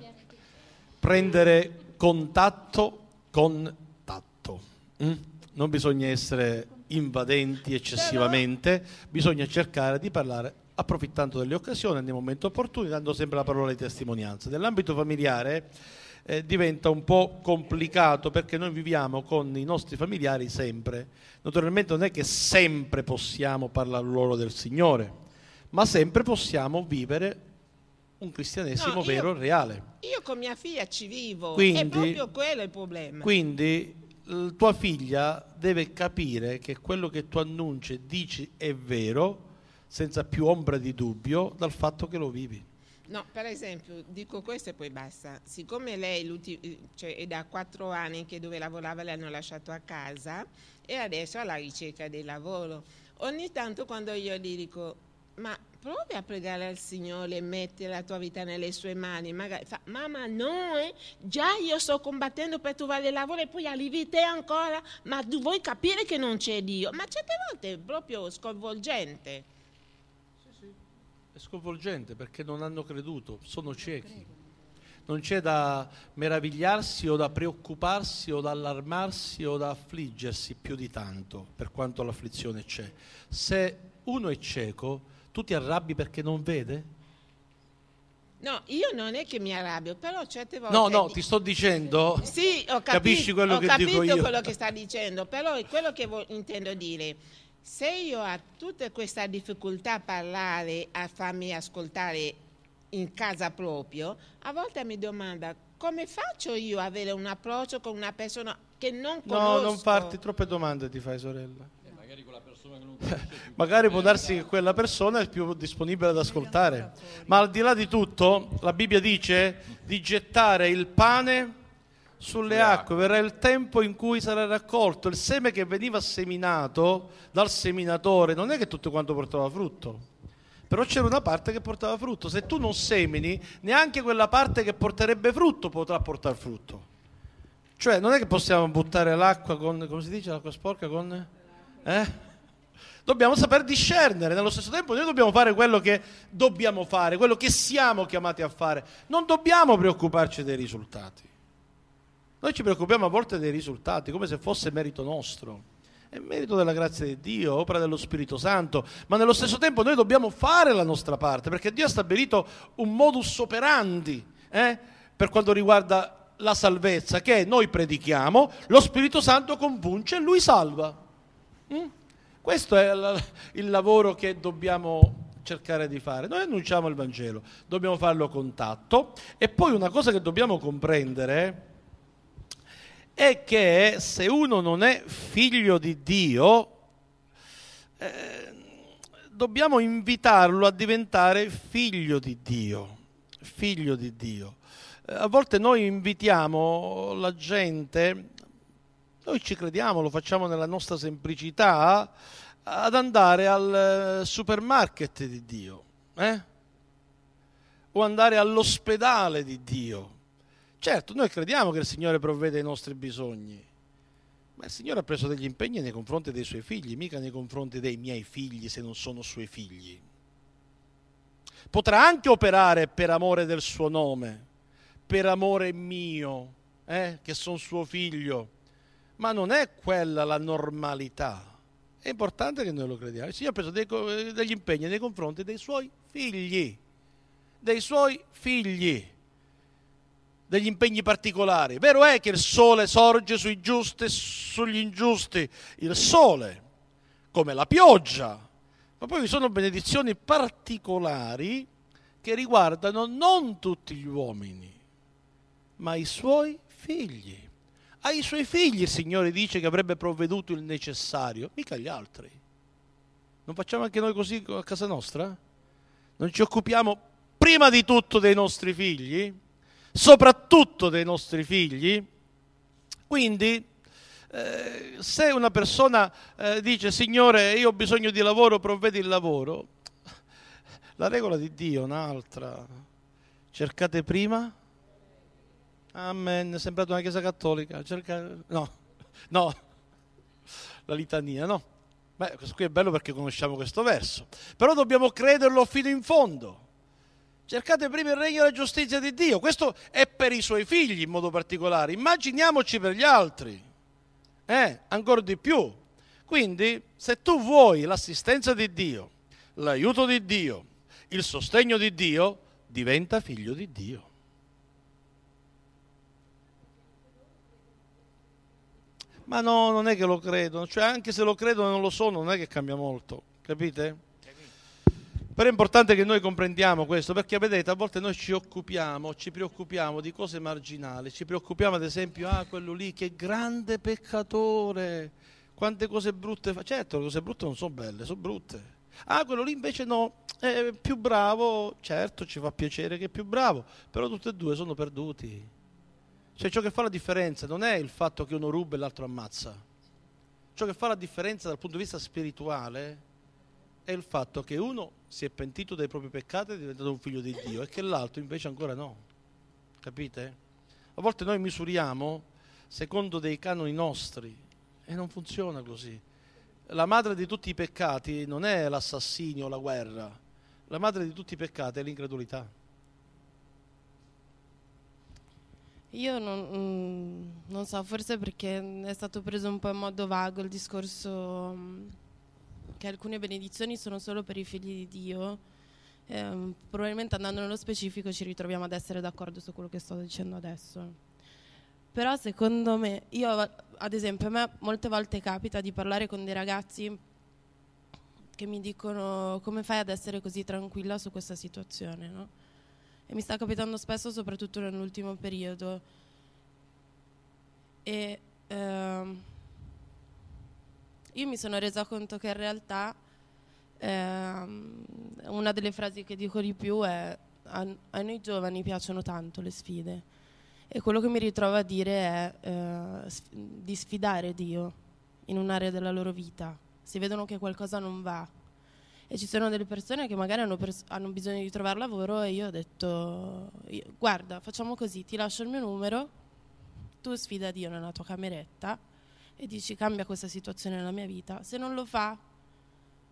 prendere contatto con tatto. Mm? Non bisogna essere invadenti eccessivamente, Però... bisogna cercare di parlare approfittando delle occasioni, nel momento opportuno, dando sempre la parola di testimonianza. Nell'ambito familiare eh, diventa un po' complicato perché noi viviamo con i nostri familiari sempre. Naturalmente non è che sempre possiamo parlare loro del Signore, ma sempre possiamo vivere un cristianesimo no, vero e reale. Io con mia figlia ci vivo, quindi, è proprio quello il problema. Quindi tua figlia deve capire che quello che tu annunci e dici è vero, senza più ombra di dubbio, dal fatto che lo vivi. No, per esempio, dico questo e poi basta. Siccome lei cioè, è da quattro anni che dove lavorava l'hanno lasciato a casa e adesso è alla ricerca del lavoro, ogni tanto quando io gli dico ma provi a pregare al Signore e la tua vita nelle sue mani. Magari fa, mamma no, eh? già io sto combattendo per trovare il lavoro e poi arrivi te ancora, ma tu vuoi capire che non c'è Dio? Ma certe volte è proprio sconvolgente. È sconvolgente perché non hanno creduto, sono ciechi. Non c'è da meravigliarsi o da preoccuparsi o da allarmarsi o da affliggersi più di tanto, per quanto l'afflizione c'è. Se uno è cieco, tu ti arrabbi perché non vede? No, io non è che mi arrabbio, però certe volte... No, no, ti sto dicendo... Sì, ho capito, Capisci quello ho che capito dico io. quello che sta dicendo, però è quello che intendo dire se io ho tutta questa difficoltà a parlare, a farmi ascoltare in casa proprio, a volte mi domanda come faccio io ad avere un approccio con una persona che non conosco? No, non farti troppe domande ti fai sorella. Eh, magari può darsi che quella persona è più disponibile ad ascoltare. Ma al di là di tutto, la Bibbia dice di gettare il pane sulle acque verrà il tempo in cui sarà raccolto. Il seme che veniva seminato dal seminatore non è che tutto quanto portava frutto, però c'era una parte che portava frutto. Se tu non semini, neanche quella parte che porterebbe frutto potrà portare frutto. Cioè, non è che possiamo buttare l'acqua con, come si dice, l'acqua sporca con... Eh? Dobbiamo saper discernere, nello stesso tempo noi dobbiamo fare quello che dobbiamo fare, quello che siamo chiamati a fare. Non dobbiamo preoccuparci dei risultati. Noi ci preoccupiamo a volte dei risultati, come se fosse merito nostro. È merito della grazia di Dio, opera dello Spirito Santo, ma nello stesso tempo noi dobbiamo fare la nostra parte, perché Dio ha stabilito un modus operandi eh, per quanto riguarda la salvezza, che noi predichiamo, lo Spirito Santo convince e lui salva. Mm? Questo è il lavoro che dobbiamo cercare di fare. Noi annunciamo il Vangelo, dobbiamo farlo con tatto e poi una cosa che dobbiamo comprendere è che se uno non è figlio di Dio, eh, dobbiamo invitarlo a diventare figlio di Dio, figlio di Dio. Eh, a volte noi invitiamo la gente, noi ci crediamo, lo facciamo nella nostra semplicità, ad andare al eh, supermarket di Dio, eh? o andare all'ospedale di Dio Certo, noi crediamo che il Signore provvede ai nostri bisogni, ma il Signore ha preso degli impegni nei confronti dei suoi figli, mica nei confronti dei miei figli se non sono suoi figli. Potrà anche operare per amore del suo nome, per amore mio, eh, che sono suo figlio, ma non è quella la normalità. È importante che noi lo crediamo. Il Signore ha preso dei, degli impegni nei confronti dei suoi figli, dei suoi figli degli impegni particolari. Vero è che il sole sorge sui giusti e sugli ingiusti, il sole, come la pioggia, ma poi vi sono benedizioni particolari che riguardano non tutti gli uomini, ma i suoi figli. Ai suoi figli il Signore dice che avrebbe provveduto il necessario, mica agli altri. Non facciamo anche noi così a casa nostra? Non ci occupiamo prima di tutto dei nostri figli? soprattutto dei nostri figli. Quindi eh, se una persona eh, dice Signore io ho bisogno di lavoro, provvedi il lavoro, la regola di Dio è un'altra. Cercate prima. Amen, è sembrata una chiesa cattolica. Cercate... No, no, la litania, no. Beh, questo qui è bello perché conosciamo questo verso. Però dobbiamo crederlo fino in fondo. Cercate prima il regno e la giustizia di Dio. Questo è per i suoi figli in modo particolare. Immaginiamoci per gli altri. Eh, ancora di più. Quindi, se tu vuoi l'assistenza di Dio, l'aiuto di Dio, il sostegno di Dio, diventa figlio di Dio. Ma no, non è che lo credono, cioè anche se lo credono e non lo sono, non è che cambia molto, capite? Però è importante che noi comprendiamo questo, perché vedete, a volte noi ci occupiamo, ci preoccupiamo di cose marginali, ci preoccupiamo ad esempio, ah, quello lì che grande peccatore, quante cose brutte fa. Certo, le cose brutte non sono belle, sono brutte. Ah, quello lì invece no, è più bravo, certo ci fa piacere che è più bravo, però tutti e due sono perduti. Cioè ciò che fa la differenza non è il fatto che uno ruba e l'altro ammazza. Ciò che fa la differenza dal punto di vista spirituale è il fatto che uno si è pentito dei propri peccati e è diventato un figlio di Dio e che l'altro invece ancora no. Capite? A volte noi misuriamo secondo dei canoni nostri e non funziona così. La madre di tutti i peccati non è l'assassinio o la guerra, la madre di tutti i peccati è l'incredulità. Io non, mm, non so, forse perché è stato preso un po' in modo vago il discorso mm, che alcune benedizioni sono solo per i figli di Dio, eh, probabilmente andando nello specifico ci ritroviamo ad essere d'accordo su quello che sto dicendo adesso. Però secondo me, io ad esempio, a me molte volte capita di parlare con dei ragazzi che mi dicono come fai ad essere così tranquilla su questa situazione, no? E mi sta capitando spesso, soprattutto nell'ultimo periodo. E... Ehm, io mi sono resa conto che in realtà ehm, una delle frasi che dico di più è a, a, noi giovani piacciono tanto le sfide e quello che mi ritrovo a dire è eh, di sfidare Dio in un'area della loro vita, se vedono che qualcosa non va. E ci sono delle persone che magari hanno, pers- hanno bisogno di trovare lavoro e io ho detto, guarda, facciamo così, ti lascio il mio numero, tu sfida Dio nella tua cameretta e dici cambia questa situazione nella mia vita. Se non lo fa,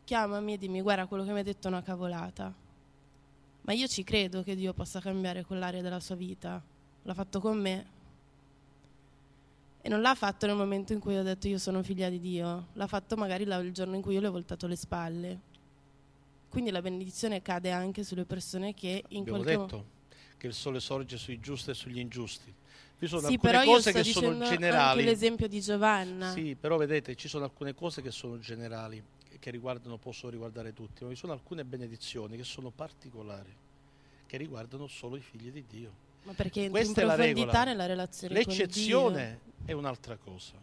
chiamami e dimmi guarda quello che mi hai detto è una cavolata. Ma io ci credo che Dio possa cambiare quell'area della sua vita. L'ha fatto con me. E non l'ha fatto nel momento in cui ho detto io sono figlia di Dio. L'ha fatto magari il giorno in cui io le ho voltato le spalle. Quindi la benedizione cade anche sulle persone che in Abbiamo qualche modo... detto che il sole sorge sui giusti e sugli ingiusti. Ci sono sì, alcune cose che sono generali. Anche l'esempio di Giovanna. Sì, però vedete, ci sono alcune cose che sono generali, che riguardano, possono riguardare tutti, ma ci sono alcune benedizioni che sono particolari, che riguardano solo i figli di Dio. Ma perché Questa in profondità è la nella relazione L'eccezione è un'altra cosa.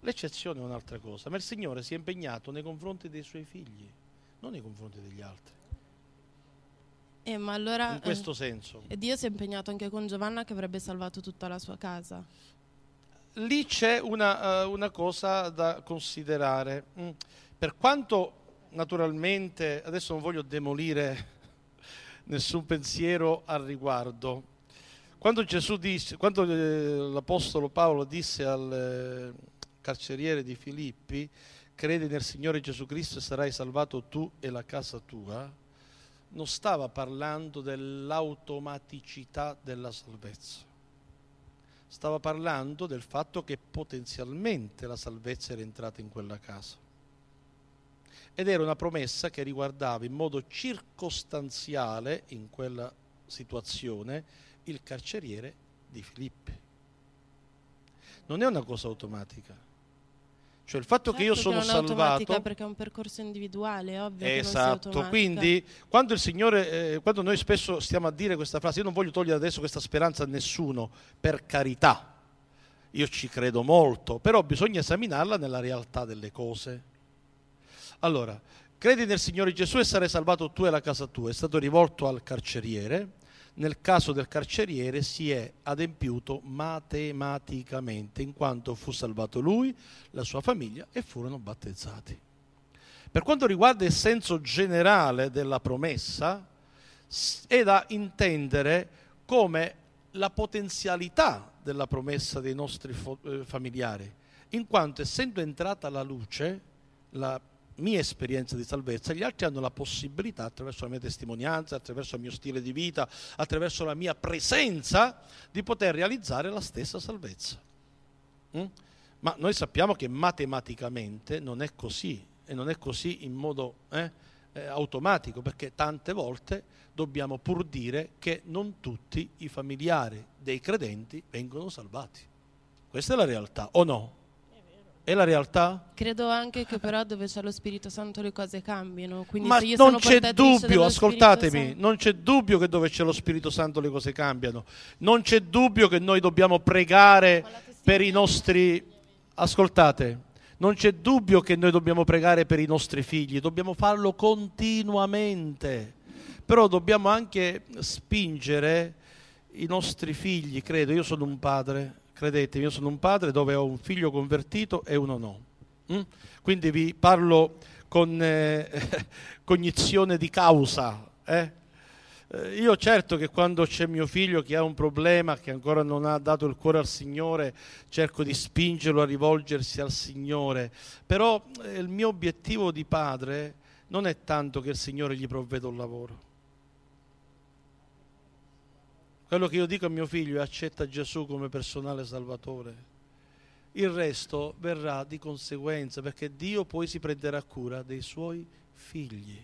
L'eccezione è un'altra cosa, ma il Signore si è impegnato nei confronti dei suoi figli, non nei confronti degli altri. Eh, ma allora, in eh, questo senso. E Dio si è impegnato anche con Giovanna che avrebbe salvato tutta la sua casa. Lì c'è una, uh, una cosa da considerare. Mm. Per quanto naturalmente, adesso non voglio demolire nessun pensiero al riguardo, quando, Gesù disse, quando eh, l'Apostolo Paolo disse al carceriere di Filippi, credi nel Signore Gesù Cristo e sarai salvato tu e la casa tua, non stava parlando dell'automaticità della salvezza, stava parlando del fatto che potenzialmente la salvezza era entrata in quella casa. Ed era una promessa che riguardava in modo circostanziale, in quella situazione, il carceriere di Filippi. Non è una cosa automatica cioè il fatto certo che io sono che non è salvato... perché è un percorso individuale, ovvio. Esatto, quindi quando il Signore, eh, quando noi spesso stiamo a dire questa frase, io non voglio togliere adesso questa speranza a nessuno, per carità, io ci credo molto, però bisogna esaminarla nella realtà delle cose. Allora, credi nel Signore Gesù e sarai salvato tu e la casa tua, è stato rivolto al carceriere nel caso del carceriere si è adempiuto matematicamente, in quanto fu salvato lui, la sua famiglia e furono battezzati. Per quanto riguarda il senso generale della promessa, è da intendere come la potenzialità della promessa dei nostri eh, familiari, in quanto essendo entrata alla luce la mia esperienza di salvezza, gli altri hanno la possibilità, attraverso la mia testimonianza, attraverso il mio stile di vita, attraverso la mia presenza, di poter realizzare la stessa salvezza. Mm? Ma noi sappiamo che matematicamente non è così e non è così in modo eh, eh automatico, perché tante volte dobbiamo pur dire che non tutti i familiari dei credenti vengono salvati. Questa è la realtà, o no? È la realtà? Credo anche che però dove c'è lo Spirito Santo le cose cambiano. Ma non c'è dubbio, ascoltatemi, non c'è dubbio che dove c'è lo Spirito Santo le cose cambiano. Non c'è dubbio che noi dobbiamo pregare per i nostri... Ascoltate, non c'è dubbio che noi dobbiamo pregare per i nostri figli, dobbiamo farlo continuamente. Però dobbiamo anche spingere i nostri figli, credo, io sono un padre, Credetemi, io sono un padre dove ho un figlio convertito e uno no. Mm? Quindi vi parlo con eh, cognizione di causa. Eh? eh? Io certo che quando c'è mio figlio che ha un problema, che ancora non ha dato il cuore al Signore, cerco di spingerlo a rivolgersi al Signore, però eh, il mio obiettivo di padre non è tanto che il Signore gli provveda un lavoro. Quello che io dico a mio figlio è accetta Gesù come personale salvatore. Il resto verrà di conseguenza perché Dio poi si prenderà cura dei suoi figli.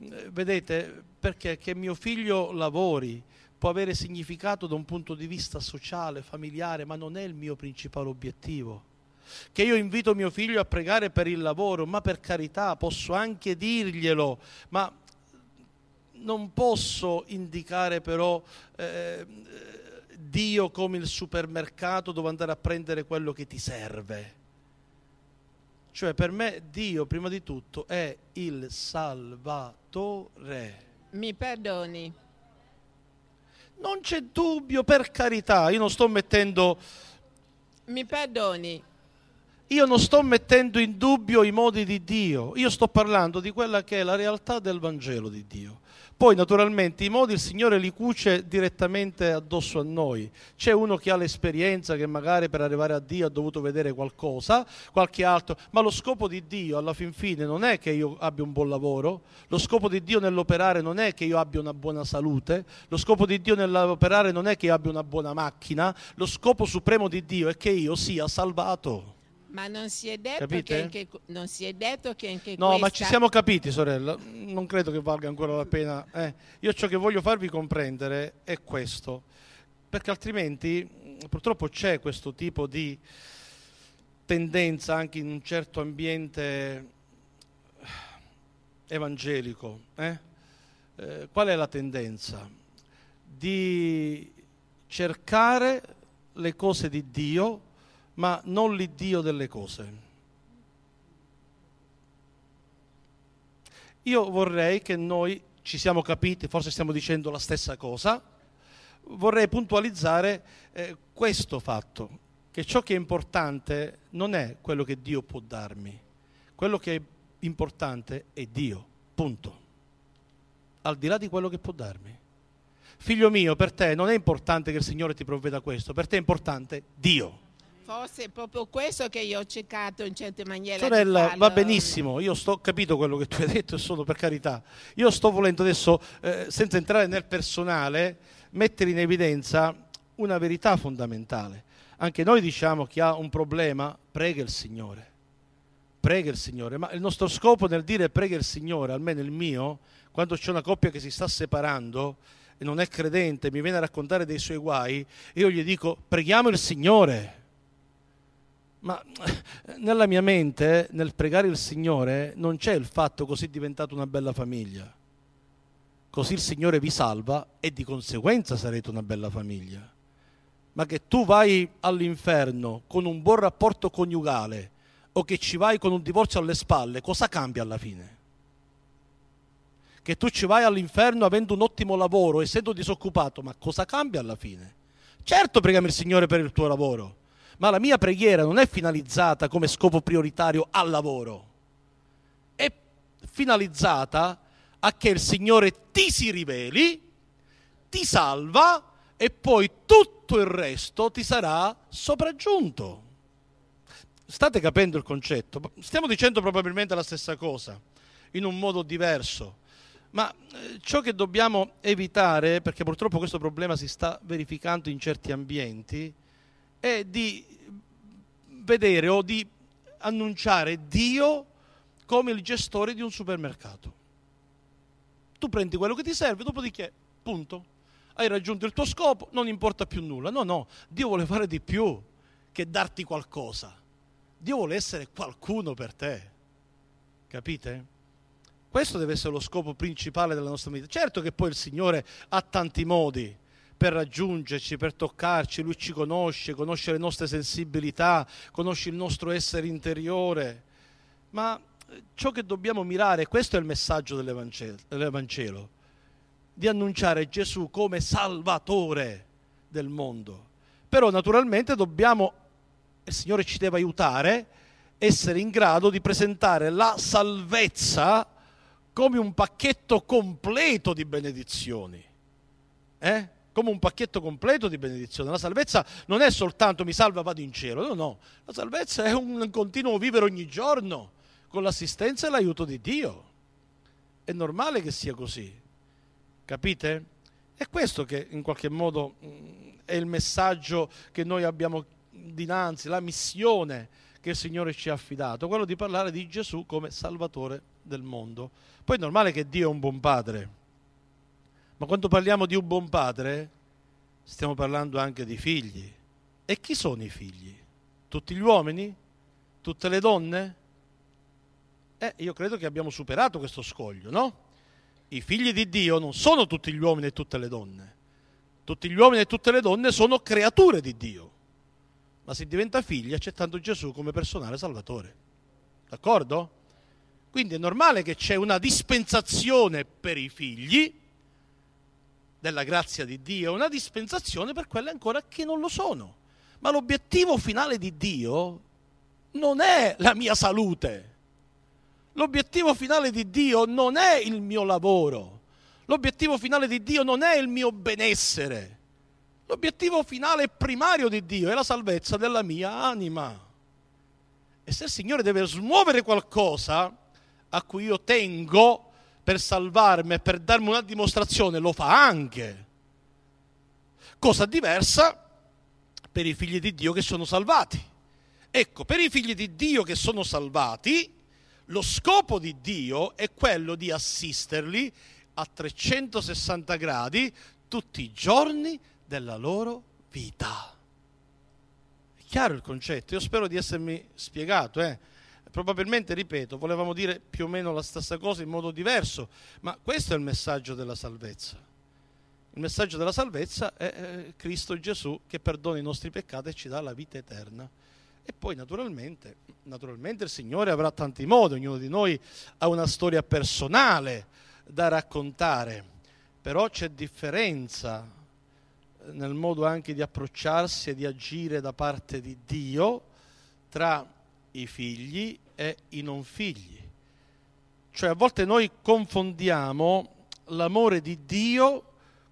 Eh, vedete, perché che mio figlio lavori può avere significato da un punto di vista sociale, familiare, ma non è il mio principale obiettivo che io invito mio figlio a pregare per il lavoro, ma per carità posso anche dirglielo, ma non posso indicare però eh, Dio come il supermercato dove andare a prendere quello che ti serve. Cioè per me Dio prima di tutto è il Salvatore. Mi perdoni. Non c'è dubbio, per carità, io non sto mettendo... Mi perdoni. Io non sto mettendo in dubbio i modi di Dio, io sto parlando di quella che è la realtà del Vangelo di Dio. Poi naturalmente i modi il Signore li cuce direttamente addosso a noi. C'è uno che ha l'esperienza, che magari per arrivare a Dio ha dovuto vedere qualcosa, qualche altro, ma lo scopo di Dio alla fin fine non è che io abbia un buon lavoro, lo scopo di Dio nell'operare non è che io abbia una buona salute, lo scopo di Dio nell'operare non è che io abbia una buona macchina, lo scopo supremo di Dio è che io sia salvato. Ma non si è detto Capite? che anche, non si è detto che anche No, questa... ma ci siamo capiti, sorella. Non credo che valga ancora la pena. Eh, io ciò che voglio farvi comprendere è questo, perché altrimenti purtroppo c'è questo tipo di tendenza anche in un certo ambiente eh, evangelico. Eh? Eh, qual è la tendenza? Di cercare le cose di Dio ma non l'Iddio delle cose. Io vorrei che noi ci siamo capiti, forse stiamo dicendo la stessa cosa, vorrei puntualizzare eh, questo fatto, che ciò che è importante non è quello che Dio può darmi, quello che è importante è Dio, punto, al di là di quello che può darmi. Figlio mio, per te non è importante che il Signore ti provveda questo, per te è importante Dio forse è proprio questo che io ho cercato in certe maniere. Sorella, va benissimo, io sto capito quello che tu hai detto, solo per carità. Io sto volendo adesso, eh, senza entrare nel personale, mettere in evidenza una verità fondamentale. Anche noi diciamo chi ha un problema, prega il Signore. Prega il Signore, ma il nostro scopo nel dire prega il Signore, almeno il mio, quando c'è una coppia che si sta separando, e non è credente, mi viene a raccontare dei suoi guai, io gli dico preghiamo il Signore. Ma eh, nella mia mente, nel pregare il Signore, non c'è il fatto così diventate una bella famiglia. Così il Signore vi salva e di conseguenza sarete una bella famiglia. Ma che tu vai all'inferno con un buon rapporto coniugale o che ci vai con un divorzio alle spalle, cosa cambia alla fine? Che tu ci vai all'inferno avendo un ottimo lavoro, essendo disoccupato, ma cosa cambia alla fine? Certo preghiamo il Signore per il tuo lavoro ma la mia preghiera non è finalizzata come scopo prioritario al lavoro, è finalizzata a che il Signore ti si riveli, ti salva e poi tutto il resto ti sarà sopraggiunto. State capendo il concetto? Stiamo dicendo probabilmente la stessa cosa, in un modo diverso. Ma eh, ciò che dobbiamo evitare, perché purtroppo questo problema si sta verificando in certi ambienti, è di vedere o di annunciare Dio come il gestore di un supermercato. Tu prendi quello che ti serve, dopodiché, punto, hai raggiunto il tuo scopo, non importa più nulla. No, no, Dio vuole fare di più che darti qualcosa. Dio vuole essere qualcuno per te. Capite? Questo deve essere lo scopo principale della nostra vita. Certo che poi il Signore ha tanti modi per raggiungerci, per toccarci, lui ci conosce, conosce le nostre sensibilità, conosce il nostro essere interiore. Ma eh, ciò che dobbiamo mirare, questo è il messaggio dell'Evangelo, di annunciare Gesù come Salvatore del mondo. Però naturalmente dobbiamo, il Signore ci deve aiutare, essere in grado di presentare la salvezza come un pacchetto completo di benedizioni. Eh? come un pacchetto completo di benedizione. La salvezza non è soltanto mi salva, e vado in cielo, no, no, la salvezza è un continuo vivere ogni giorno con l'assistenza e l'aiuto di Dio. È normale che sia così, capite? È questo che in qualche modo mm, è il messaggio che noi abbiamo dinanzi, la missione che il Signore ci ha affidato, quello di parlare di Gesù come Salvatore del mondo. Poi è normale che Dio è un buon padre ma quando parliamo di un buon padre, stiamo parlando anche di figli. E chi sono i figli? Tutti gli uomini? Tutte le donne? Eh, io credo che abbiamo superato questo scoglio, no? I figli di Dio non sono tutti gli uomini e tutte le donne. Tutti gli uomini e tutte le donne sono creature di Dio. Ma si diventa figli accettando Gesù come personale salvatore. D'accordo? Quindi è normale che c'è una dispensazione per i figli della grazia di Dio, è una dispensazione per quelle ancora che non lo sono. Ma l'obiettivo finale di Dio non è la mia salute. L'obiettivo finale di Dio non è il mio lavoro. L'obiettivo finale di Dio non è il mio benessere. L'obiettivo finale primario di Dio è la salvezza della mia anima. E se il Signore deve smuovere qualcosa a cui io tengo, per salvarmi e per darmi una dimostrazione, lo fa anche. Cosa diversa per i figli di Dio che sono salvati. Ecco, per i figli di Dio che sono salvati, lo scopo di Dio è quello di assisterli a 360 gradi tutti i giorni della loro vita. È chiaro il concetto? Io spero di essermi spiegato. Eh? probabilmente, ripeto, volevamo dire più o meno la stessa cosa in modo diverso, ma questo è il messaggio della salvezza. Il messaggio della salvezza è eh, Cristo Gesù che perdona i nostri peccati e ci dà la vita eterna. E poi naturalmente, naturalmente il Signore avrà tanti modi, ognuno di noi ha una storia personale da raccontare, però c'è differenza eh, nel modo anche di approcciarsi e di agire da parte di Dio tra i figli e i non figli. Cioè a volte noi confondiamo l'amore di Dio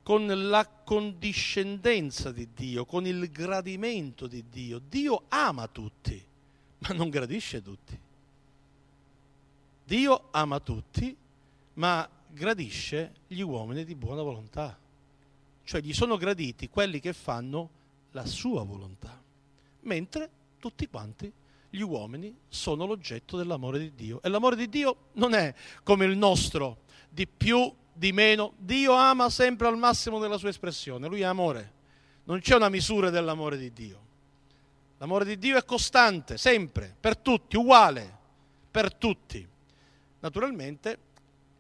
con la condiscendenza di Dio, con il gradimento di Dio. Dio ama tutti, ma non gradisce tutti. Dio ama tutti, ma gradisce gli uomini di buona volontà. Cioè gli sono graditi quelli che fanno la sua volontà, mentre tutti quanti gli uomini sono l'oggetto dell'amore di Dio. E l'amore di Dio non è come il nostro, di più, di meno. Dio ama sempre al massimo della sua espressione, lui è amore. Non c'è una misura dell'amore di Dio. L'amore di Dio è costante, sempre, per tutti, uguale, per tutti. Naturalmente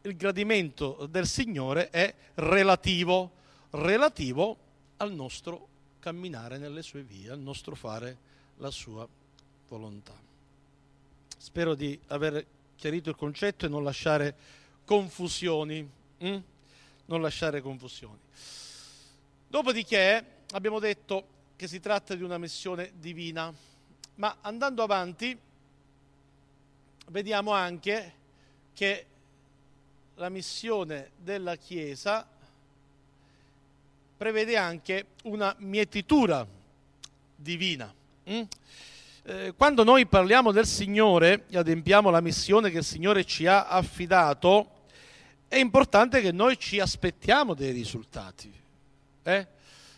il gradimento del Signore è relativo, relativo al nostro camminare nelle sue vie, al nostro fare la sua vita volontà. Spero di aver chiarito il concetto e non lasciare confusioni. Mm? Non lasciare confusioni. Dopodiché abbiamo detto che si tratta di una missione divina, ma andando avanti vediamo anche che la missione della Chiesa prevede anche una mietitura divina. Mm? Eh, quando noi parliamo del Signore e adempiamo la missione che il Signore ci ha affidato, è importante che noi ci aspettiamo dei risultati. Eh?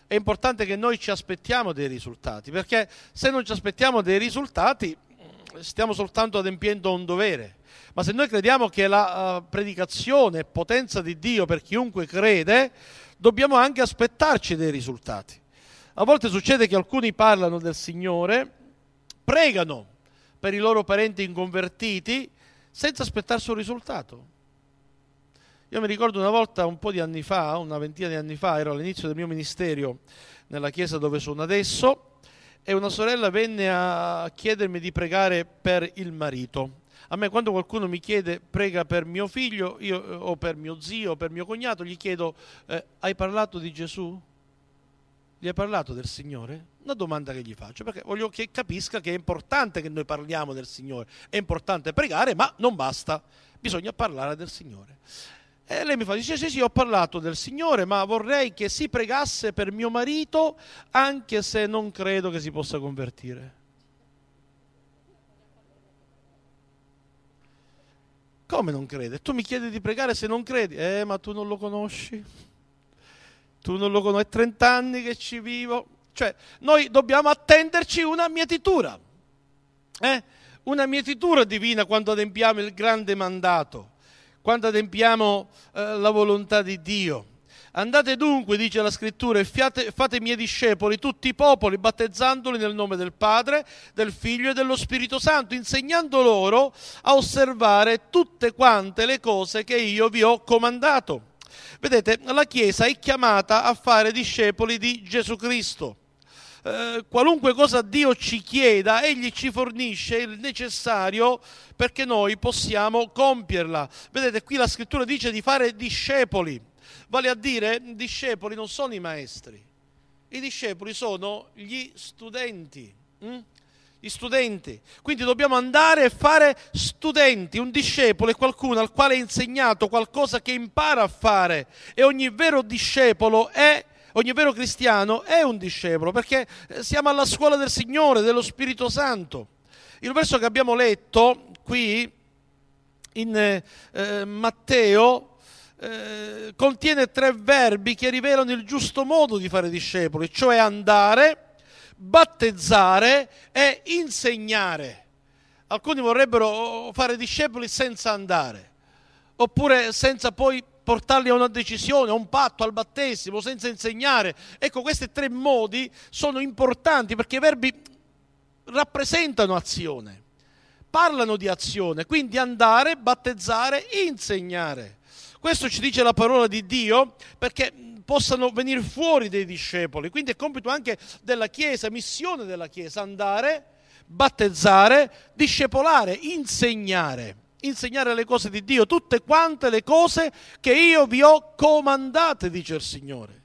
È importante che noi ci aspettiamo dei risultati, perché se non ci aspettiamo dei risultati stiamo soltanto adempiendo un dovere. Ma se noi crediamo che la eh, predicazione è potenza di Dio per chiunque crede, dobbiamo anche aspettarci dei risultati. A volte succede che alcuni parlano del Signore pregano per i loro parenti inconvertiti senza aspettarsi un risultato. Io mi ricordo una volta, un po' di anni fa, una ventina di anni fa, ero all'inizio del mio ministero nella chiesa dove sono adesso, e una sorella venne a chiedermi di pregare per il marito. A me quando qualcuno mi chiede prega per mio figlio io, eh, o per mio zio o per mio cognato, gli chiedo eh, hai parlato di Gesù? Gli hai parlato del Signore? una domanda che gli faccio, perché voglio che capisca che è importante che noi parliamo del Signore, è importante pregare, ma non basta, bisogna parlare del Signore. E lei mi fa, dice, sì, sì, ho parlato del Signore, ma vorrei che si pregasse per mio marito, anche se non credo che si possa convertire. Come non crede? Tu mi chiedi di pregare se non credi. Eh, ma tu non lo conosci. Tu non lo conosci. È 30 anni che ci vivo cioè, noi dobbiamo attenderci una mietitura, eh? una mietitura divina quando adempiamo il grande mandato, quando adempiamo eh, la volontà di Dio. Andate dunque, dice la scrittura, e fiate, fate miei discepoli tutti i popoli, battezzandoli nel nome del Padre, del Figlio e dello Spirito Santo, insegnando loro a osservare tutte quante le cose che io vi ho comandato. Vedete, la Chiesa è chiamata a fare discepoli di Gesù Cristo. Eh, qualunque cosa Dio ci chieda, Egli ci fornisce il necessario perché noi possiamo compierla. Vedete, qui la scrittura dice di fare discepoli, vale a dire discepoli non sono i maestri, i discepoli sono gli studenti. Hm? gli studenti. Quindi dobbiamo andare e fare studenti. Un discepolo è qualcuno al quale è insegnato qualcosa che impara a fare e ogni vero discepolo è ogni vero cristiano è un discepolo, perché eh, siamo alla scuola del Signore, dello Spirito Santo. Il verso che abbiamo letto qui in eh, eh, Matteo eh, contiene tre verbi che rivelano il giusto modo di fare discepoli, cioè andare, battezzare e insegnare. Alcuni vorrebbero fare discepoli senza andare, oppure senza poi portarli a una decisione, a un patto, al battesimo, senza insegnare. Ecco, questi tre modi sono importanti perché i verbi rappresentano azione, parlano di azione, quindi andare, battezzare, insegnare. Questo ci dice la parola di Dio perché possano venire fuori dei discepoli, quindi è compito anche della Chiesa, missione della Chiesa, andare, battezzare, discepolare, insegnare insegnare le cose di Dio, tutte quante le cose che io vi ho comandate, dice il Signore.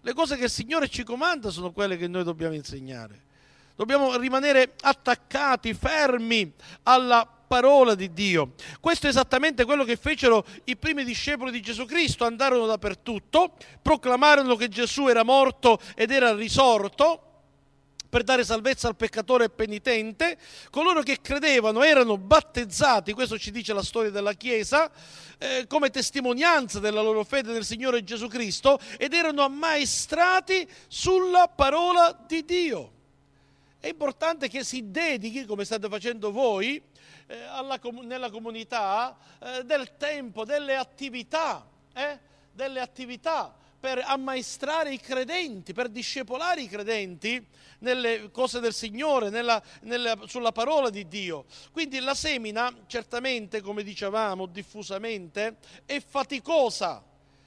Le cose che il Signore ci comanda sono quelle che noi dobbiamo insegnare. Dobbiamo rimanere attaccati, fermi alla parola di Dio. Questo è esattamente quello che fecero i primi discepoli di Gesù Cristo, andarono dappertutto, proclamarono che Gesù era morto ed era risorto per dare salvezza al peccatore e penitente, coloro che credevano erano battezzati, questo ci dice la storia della Chiesa, eh, come testimonianza della loro fede nel Signore Gesù Cristo ed erano ammaestrati sulla parola di Dio. È importante che si dedichi, come state facendo voi, eh, alla, nella comunità, eh, del tempo, delle attività, eh, delle attività per ammaestrare i credenti, per discepolare i credenti nelle cose del Signore, nella, nella, sulla parola di Dio. Quindi la semina, certamente, come dicevamo diffusamente, è faticosa,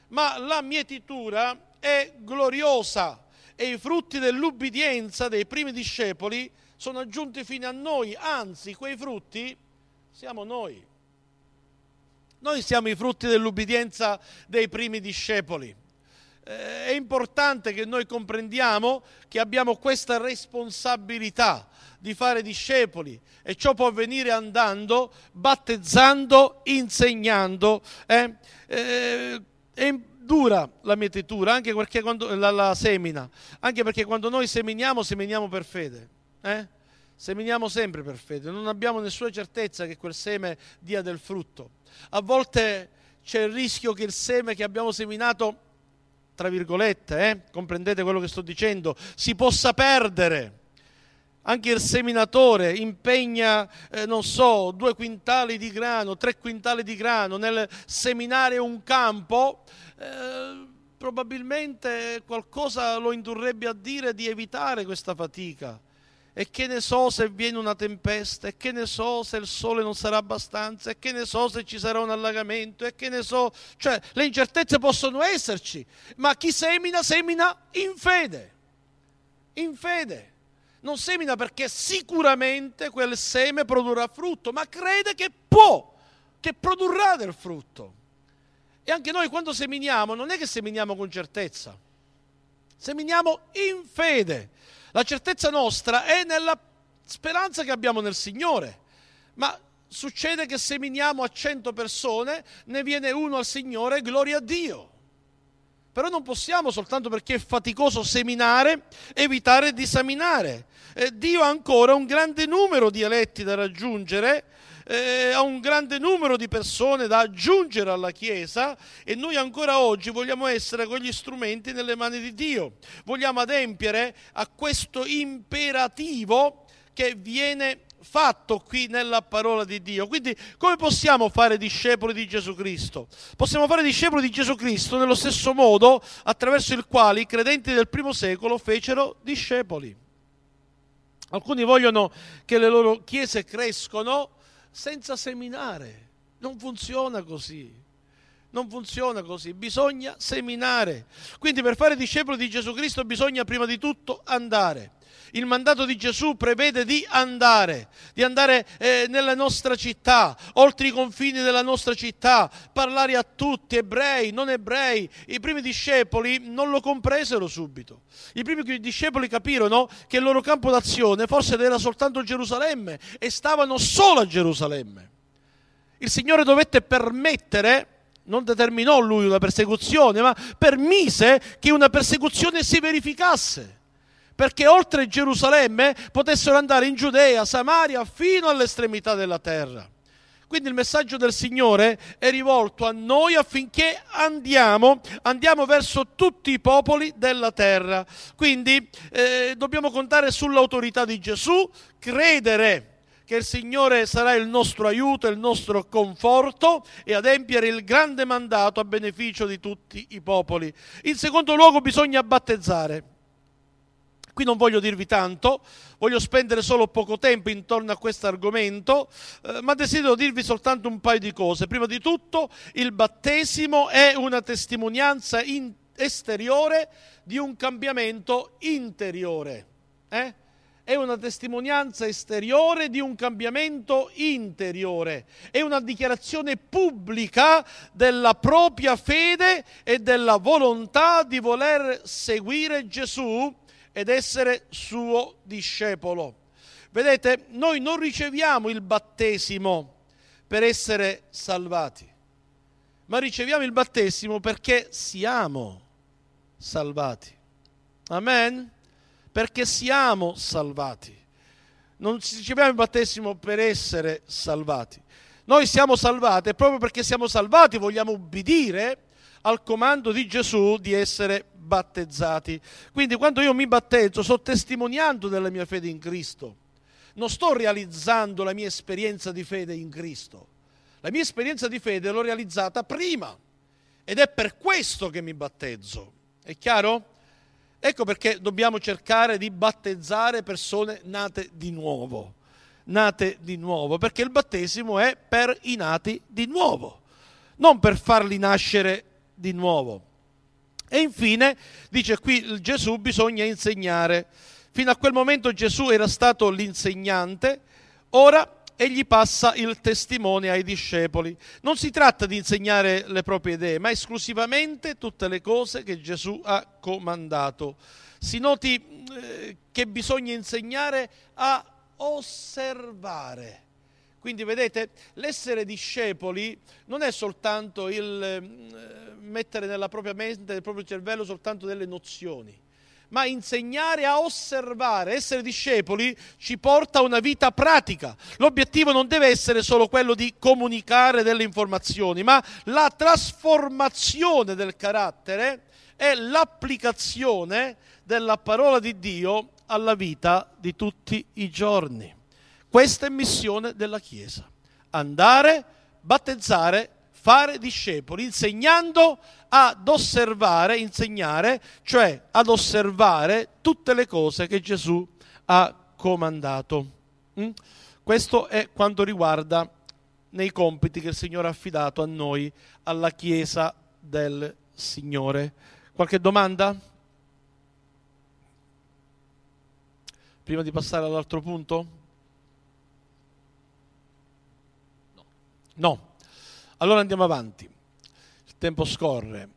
ma la mietitura è gloriosa e i frutti dell'ubbidienza dei primi discepoli sono giunti fino a noi, anzi quei frutti siamo noi. Noi siamo i frutti dell'ubbidienza dei primi discepoli. Eh, è importante che noi comprendiamo che abbiamo questa responsabilità di fare discepoli e ciò può avvenire andando, battezzando, insegnando. Eh? Eh, è dura la mietitura, anche perché quando, la, la, semina, anche perché quando noi seminiamo, seminiamo per fede. Eh? Seminiamo sempre per fede, non abbiamo nessuna certezza che quel seme dia del frutto. A volte c'è il rischio che il seme che abbiamo seminato tra virgolette, eh, comprendete quello che sto dicendo, si possa perdere. Anche il seminatore impegna, eh, non so, due quintali di grano, tre quintali di grano nel seminare un campo. Eh, probabilmente qualcosa lo indurrebbe a dire di evitare questa fatica e che ne so se viene una tempesta, e che ne so se il sole non sarà abbastanza, e che ne so se ci sarà un allagamento, e che ne so. Cioè, le incertezze possono esserci, ma chi semina, semina in fede. In fede. Non semina perché sicuramente quel seme produrrà frutto, ma crede che può, che produrrà del frutto. E anche noi quando seminiamo non è che seminiamo con certezza, seminiamo in fede la certezza nostra è nella speranza che abbiamo nel Signore. Ma succede che seminiamo a 100 persone, ne viene uno al Signore, gloria a Dio. Però non possiamo, soltanto perché è faticoso seminare, evitare di seminare. Eh, Dio ha ancora un grande numero di eletti da raggiungere eh, a un grande numero di persone da aggiungere alla Chiesa e noi ancora oggi vogliamo essere quegli strumenti nelle mani di Dio. Vogliamo adempiere a questo imperativo che viene fatto qui nella parola di Dio. Quindi come possiamo fare discepoli di Gesù Cristo? Possiamo fare discepoli di Gesù Cristo nello stesso modo attraverso il quale i credenti del primo secolo fecero discepoli. Alcuni vogliono che le loro chiese crescono senza seminare. Non funziona così. Non funziona così, bisogna seminare. Quindi per fare discepoli di Gesù Cristo bisogna prima di tutto andare. Il mandato di Gesù prevede di andare, di andare eh, nella nostra città, oltre i confini della nostra città, parlare a tutti, ebrei, non ebrei. I primi discepoli non lo compresero subito. I primi discepoli capirono che il loro campo d'azione forse era soltanto Gerusalemme e stavano solo a Gerusalemme. Il Signore dovette permettere non determinò lui una persecuzione, ma permise che una persecuzione si verificasse perché oltre Gerusalemme potessero andare in Giudea, Samaria, fino all'estremità della terra. Quindi il messaggio del Signore è rivolto a noi affinché andiamo, andiamo verso tutti i popoli della terra. Quindi eh, dobbiamo contare sull'autorità di Gesù, credere che il Signore sarà il nostro aiuto, il nostro conforto e adempiere il grande mandato a beneficio di tutti i popoli. In secondo luogo bisogna battezzare. Qui non voglio dirvi tanto, voglio spendere solo poco tempo intorno a questo argomento, eh, ma desidero dirvi soltanto un paio di cose. Prima di tutto, il battesimo è una testimonianza in- esteriore di un cambiamento interiore. Eh? È una testimonianza esteriore di un cambiamento interiore, è una dichiarazione pubblica della propria fede e della volontà di voler seguire Gesù ed essere suo discepolo. Vedete, noi non riceviamo il battesimo per essere salvati, ma riceviamo il battesimo perché siamo salvati. Amen? Perché siamo salvati. Non riceviamo il battesimo per essere salvati. Noi siamo salvati e proprio perché siamo salvati vogliamo ubbidire al comando di Gesù di essere battezzati. Quindi quando io mi battezzo sto testimoniando della mia fede in Cristo, non sto realizzando la mia esperienza di fede in Cristo. La mia esperienza di fede l'ho realizzata prima ed è per questo che mi battezzo. È chiaro? Ecco perché dobbiamo cercare di battezzare persone nate di nuovo, nate di nuovo, perché il battesimo è per i nati di nuovo, non per farli nascere di nuovo. E infine, dice qui Gesù, bisogna insegnare. Fino a quel momento Gesù era stato l'insegnante, ora egli passa il testimone ai discepoli. Non si tratta di insegnare le proprie idee, ma esclusivamente tutte le cose che Gesù ha comandato. Si noti eh, che bisogna insegnare a osservare quindi vedete, l'essere discepoli non è soltanto il ehm, mettere nella propria mente, nel proprio cervello soltanto delle nozioni, ma insegnare a osservare. Essere discepoli ci porta a una vita pratica. L'obiettivo non deve essere solo quello di comunicare delle informazioni, ma la trasformazione del carattere e l'applicazione della parola di Dio alla vita di tutti i giorni. Questa è missione della Chiesa. Andare, battezzare, fare discepoli, insegnando ad osservare, insegnare, cioè ad osservare tutte le cose che Gesù ha comandato. Mm? Questo è quanto riguarda nei compiti che il Signore ha affidato a noi, alla Chiesa del Signore. Qualche domanda? Prima di passare all'altro punto? No. Allora andiamo avanti. Il tempo scorre.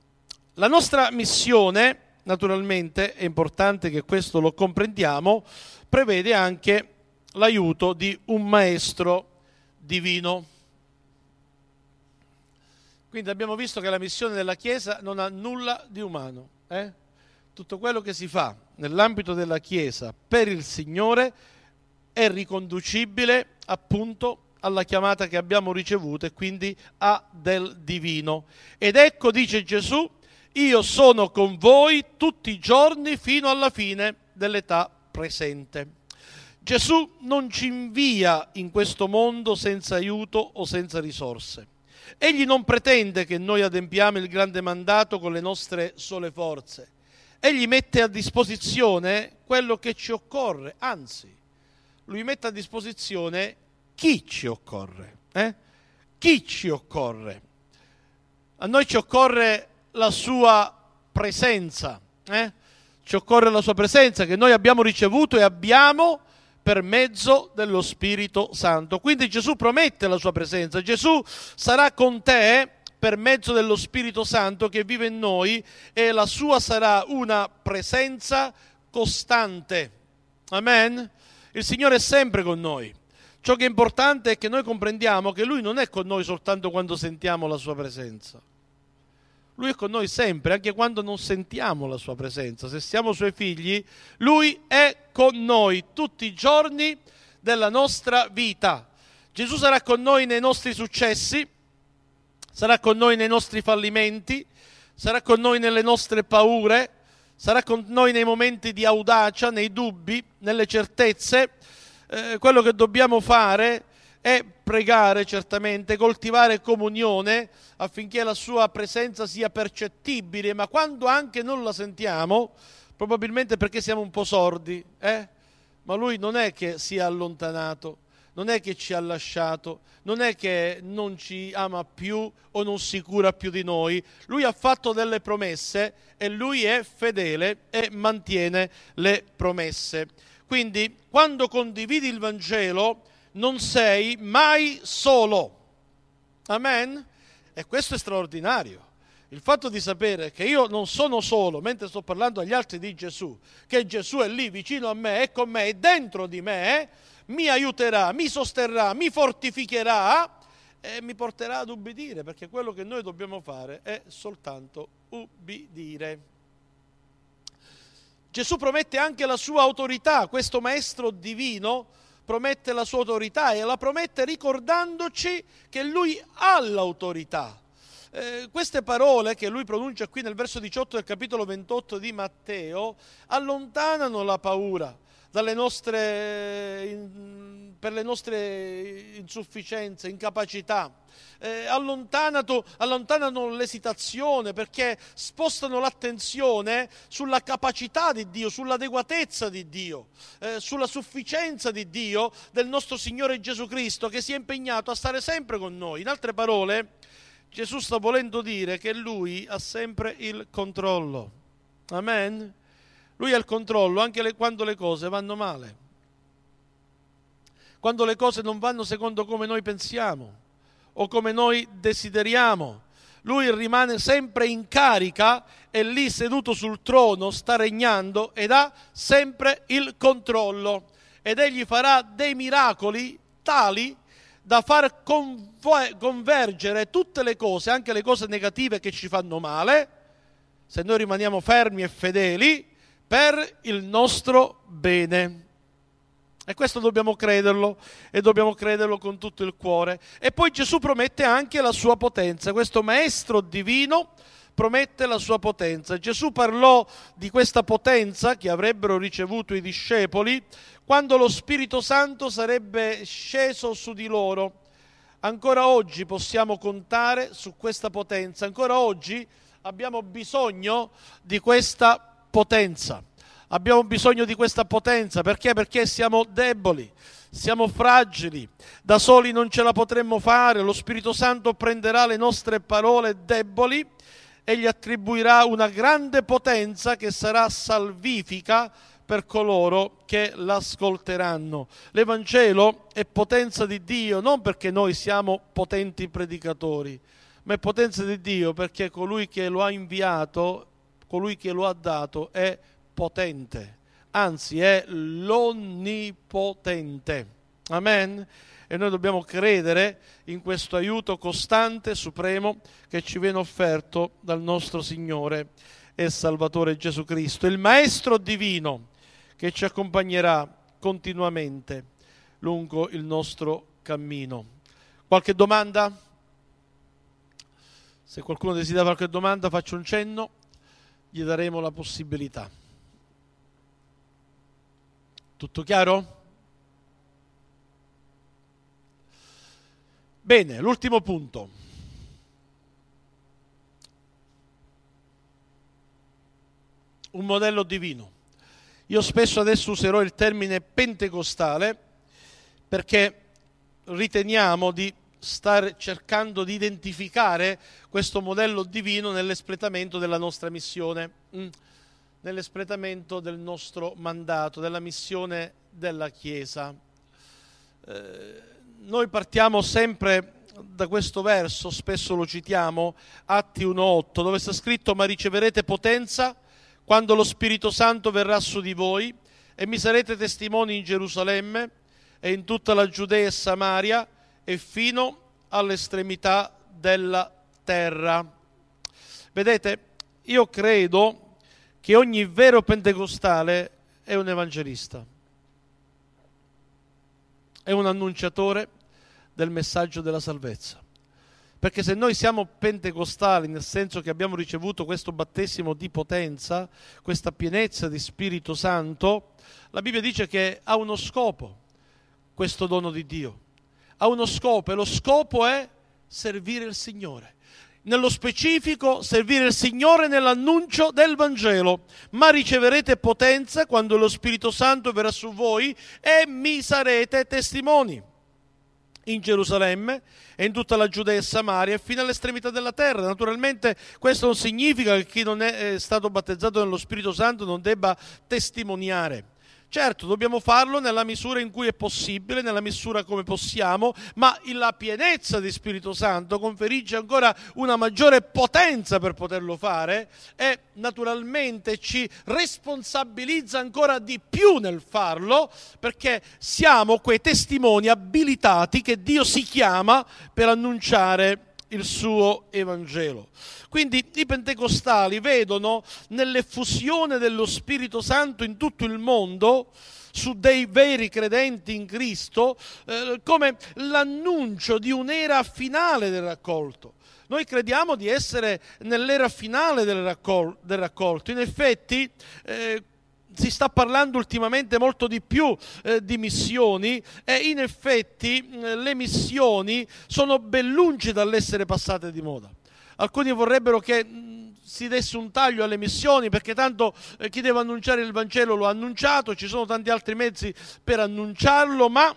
La nostra missione, naturalmente, è importante che questo lo comprendiamo, prevede anche l'aiuto di un maestro divino. Quindi abbiamo visto che la missione della Chiesa non ha nulla di umano. Eh? Tutto quello che si fa nell'ambito della Chiesa per il Signore è riconducibile appunto alla chiamata che abbiamo ricevuto e quindi a del divino. Ed ecco, dice Gesù, io sono con voi tutti i giorni fino alla fine dell'età presente. Gesù non ci invia in questo mondo senza aiuto o senza risorse. Egli non pretende che noi adempiamo il grande mandato con le nostre sole forze. Egli mette a disposizione quello che ci occorre, anzi, lui mette a disposizione chi ci occorre? Eh? Chi ci occorre? A noi ci occorre la sua presenza, eh? ci occorre la sua presenza che noi abbiamo ricevuto e abbiamo per mezzo dello Spirito Santo. Quindi Gesù promette la sua presenza. Gesù sarà con te per mezzo dello Spirito Santo che vive in noi e la sua sarà una presenza costante. Amen. Il Signore è sempre con noi. Ciò che è importante è che noi comprendiamo che Lui non è con noi soltanto quando sentiamo la Sua presenza. Lui è con noi sempre, anche quando non sentiamo la Sua presenza. Se siamo Suoi figli, Lui è con noi tutti i giorni della nostra vita. Gesù sarà con noi nei nostri successi, sarà con noi nei nostri fallimenti, sarà con noi nelle nostre paure, sarà con noi nei momenti di audacia, nei dubbi, nelle certezze eh, quello che dobbiamo fare è pregare certamente, coltivare comunione affinché la sua presenza sia percettibile, ma quando anche non la sentiamo, probabilmente perché siamo un po' sordi, eh? ma lui non è che si è allontanato, non è che ci ha lasciato, non è che non ci ama più o non si cura più di noi, lui ha fatto delle promesse e lui è fedele e mantiene le promesse. Quindi quando condividi il Vangelo non sei mai solo. Amen? E questo è straordinario. Il fatto di sapere che io non sono solo mentre sto parlando agli altri di Gesù, che Gesù è lì vicino a me, è con me, è dentro di me, eh, mi aiuterà, mi sosterrà, mi fortificherà e mi porterà ad ubbidire, perché quello che noi dobbiamo fare è soltanto ubbidire. Gesù promette anche la sua autorità, questo maestro divino promette la sua autorità e la promette ricordandoci che lui ha l'autorità. Eh, queste parole che lui pronuncia qui nel verso 18 del capitolo 28 di Matteo allontanano la paura, dalle nostre, per le nostre insufficienze, incapacità. Eh, allontanano l'esitazione perché spostano l'attenzione sulla capacità di Dio, sull'adeguatezza di Dio, eh, sulla sufficienza di Dio, del nostro Signore Gesù Cristo che si è impegnato a stare sempre con noi. In altre parole, Gesù sta volendo dire che Lui ha sempre il controllo. Amen. Lui ha il controllo anche le, quando le cose vanno male, quando le cose non vanno secondo come noi pensiamo o come noi desideriamo. Lui rimane sempre in carica e lì seduto sul trono sta regnando ed ha sempre il controllo ed egli farà dei miracoli tali da far convergere tutte le cose, anche le cose negative che ci fanno male, se noi rimaniamo fermi e fedeli, per il nostro bene. E questo dobbiamo crederlo e dobbiamo crederlo con tutto il cuore. E poi Gesù promette anche la sua potenza, questo maestro divino promette la sua potenza. Gesù parlò di questa potenza che avrebbero ricevuto i discepoli quando lo Spirito Santo sarebbe sceso su di loro. Ancora oggi possiamo contare su questa potenza, ancora oggi abbiamo bisogno di questa potenza potenza. Abbiamo bisogno di questa potenza perché? Perché siamo deboli, siamo fragili, da soli non ce la potremmo fare, lo Spirito Santo prenderà le nostre parole deboli e gli attribuirà una grande potenza che sarà salvifica per coloro che l'ascolteranno. L'Evangelo è potenza di Dio non perché noi siamo potenti predicatori, ma è potenza di Dio perché colui che lo ha inviato colui che lo ha dato è potente, anzi è l'onnipotente. Amen. E noi dobbiamo credere in questo aiuto costante, supremo, che ci viene offerto dal nostro Signore e Salvatore Gesù Cristo, il Maestro Divino che ci accompagnerà continuamente lungo il nostro cammino. Qualche domanda? Se qualcuno desidera qualche domanda faccio un cenno gli daremo la possibilità. Tutto chiaro? Bene, l'ultimo punto. Un modello divino. Io spesso adesso userò il termine pentecostale perché riteniamo di star cercando di identificare questo modello divino nell'espletamento della nostra missione, mm, nell'espletamento del nostro mandato, della missione della Chiesa. Eh, noi partiamo sempre da questo verso, spesso lo citiamo, Atti 1.8, dove sta scritto ma riceverete potenza quando lo Spirito Santo verrà su di voi e mi sarete testimoni in Gerusalemme e in tutta la Giudea e Samaria e fino all'estremità della terra. Vedete, io credo che ogni vero pentecostale è un evangelista, è un annunciatore del messaggio della salvezza. Perché se noi siamo pentecostali, nel senso che abbiamo ricevuto questo battesimo di potenza, questa pienezza di Spirito Santo, la Bibbia dice che ha uno scopo questo dono di Dio ha uno scopo e lo scopo è servire il Signore. Nello specifico, servire il Signore nell'annuncio del Vangelo, ma riceverete potenza quando lo Spirito Santo verrà su voi e mi sarete testimoni in Gerusalemme e in tutta la Giudea e Samaria e fino all'estremità della terra. Naturalmente questo non significa che chi non è eh, stato battezzato nello Spirito Santo non debba testimoniare. Certo, dobbiamo farlo nella misura in cui è possibile, nella misura come possiamo, ma la pienezza di Spirito Santo conferisce ancora una maggiore potenza per poterlo fare e naturalmente ci responsabilizza ancora di più nel farlo perché siamo quei testimoni abilitati che Dio si chiama per annunciare il suo Evangelo. Quindi i pentecostali vedono nell'effusione dello Spirito Santo in tutto il mondo su dei veri credenti in Cristo eh, come l'annuncio di un'era finale del raccolto. Noi crediamo di essere nell'era finale del, raccol- del raccolto. In effetti, eh, si sta parlando ultimamente molto di più eh, di missioni e in effetti eh, le missioni sono ben lungi dall'essere passate di moda. Alcuni vorrebbero che si desse un taglio alle missioni perché tanto eh, chi deve annunciare il Vangelo lo ha annunciato, ci sono tanti altri mezzi per annunciarlo, ma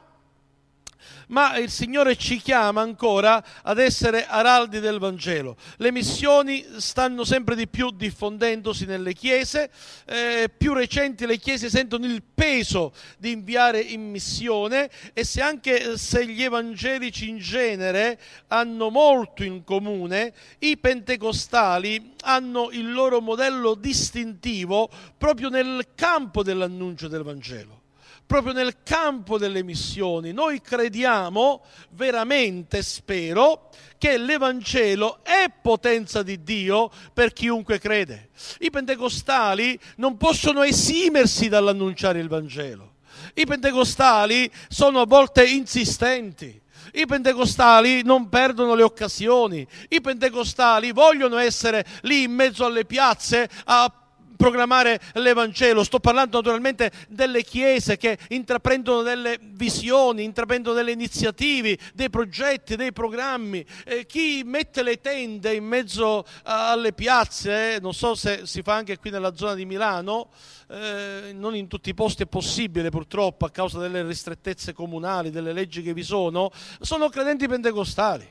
ma il Signore ci chiama ancora ad essere araldi del Vangelo. Le missioni stanno sempre di più diffondendosi nelle chiese, eh, più recenti le chiese sentono il peso di inviare in missione e se anche eh, se gli evangelici in genere hanno molto in comune, i pentecostali hanno il loro modello distintivo proprio nel campo dell'annuncio del Vangelo proprio nel campo delle missioni. Noi crediamo veramente, spero, che l'Evangelo è potenza di Dio per chiunque crede. I pentecostali non possono esimersi dall'annunciare il Vangelo. I pentecostali sono a volte insistenti. I pentecostali non perdono le occasioni. I pentecostali vogliono essere lì in mezzo alle piazze a proclamare l'Evangelo, sto parlando naturalmente delle chiese che intraprendono delle visioni, intraprendono delle iniziative, dei progetti, dei programmi, eh, chi mette le tende in mezzo eh, alle piazze, eh, non so se si fa anche qui nella zona di Milano, eh, non in tutti i posti è possibile purtroppo a causa delle ristrettezze comunali, delle leggi che vi sono, sono credenti pentecostali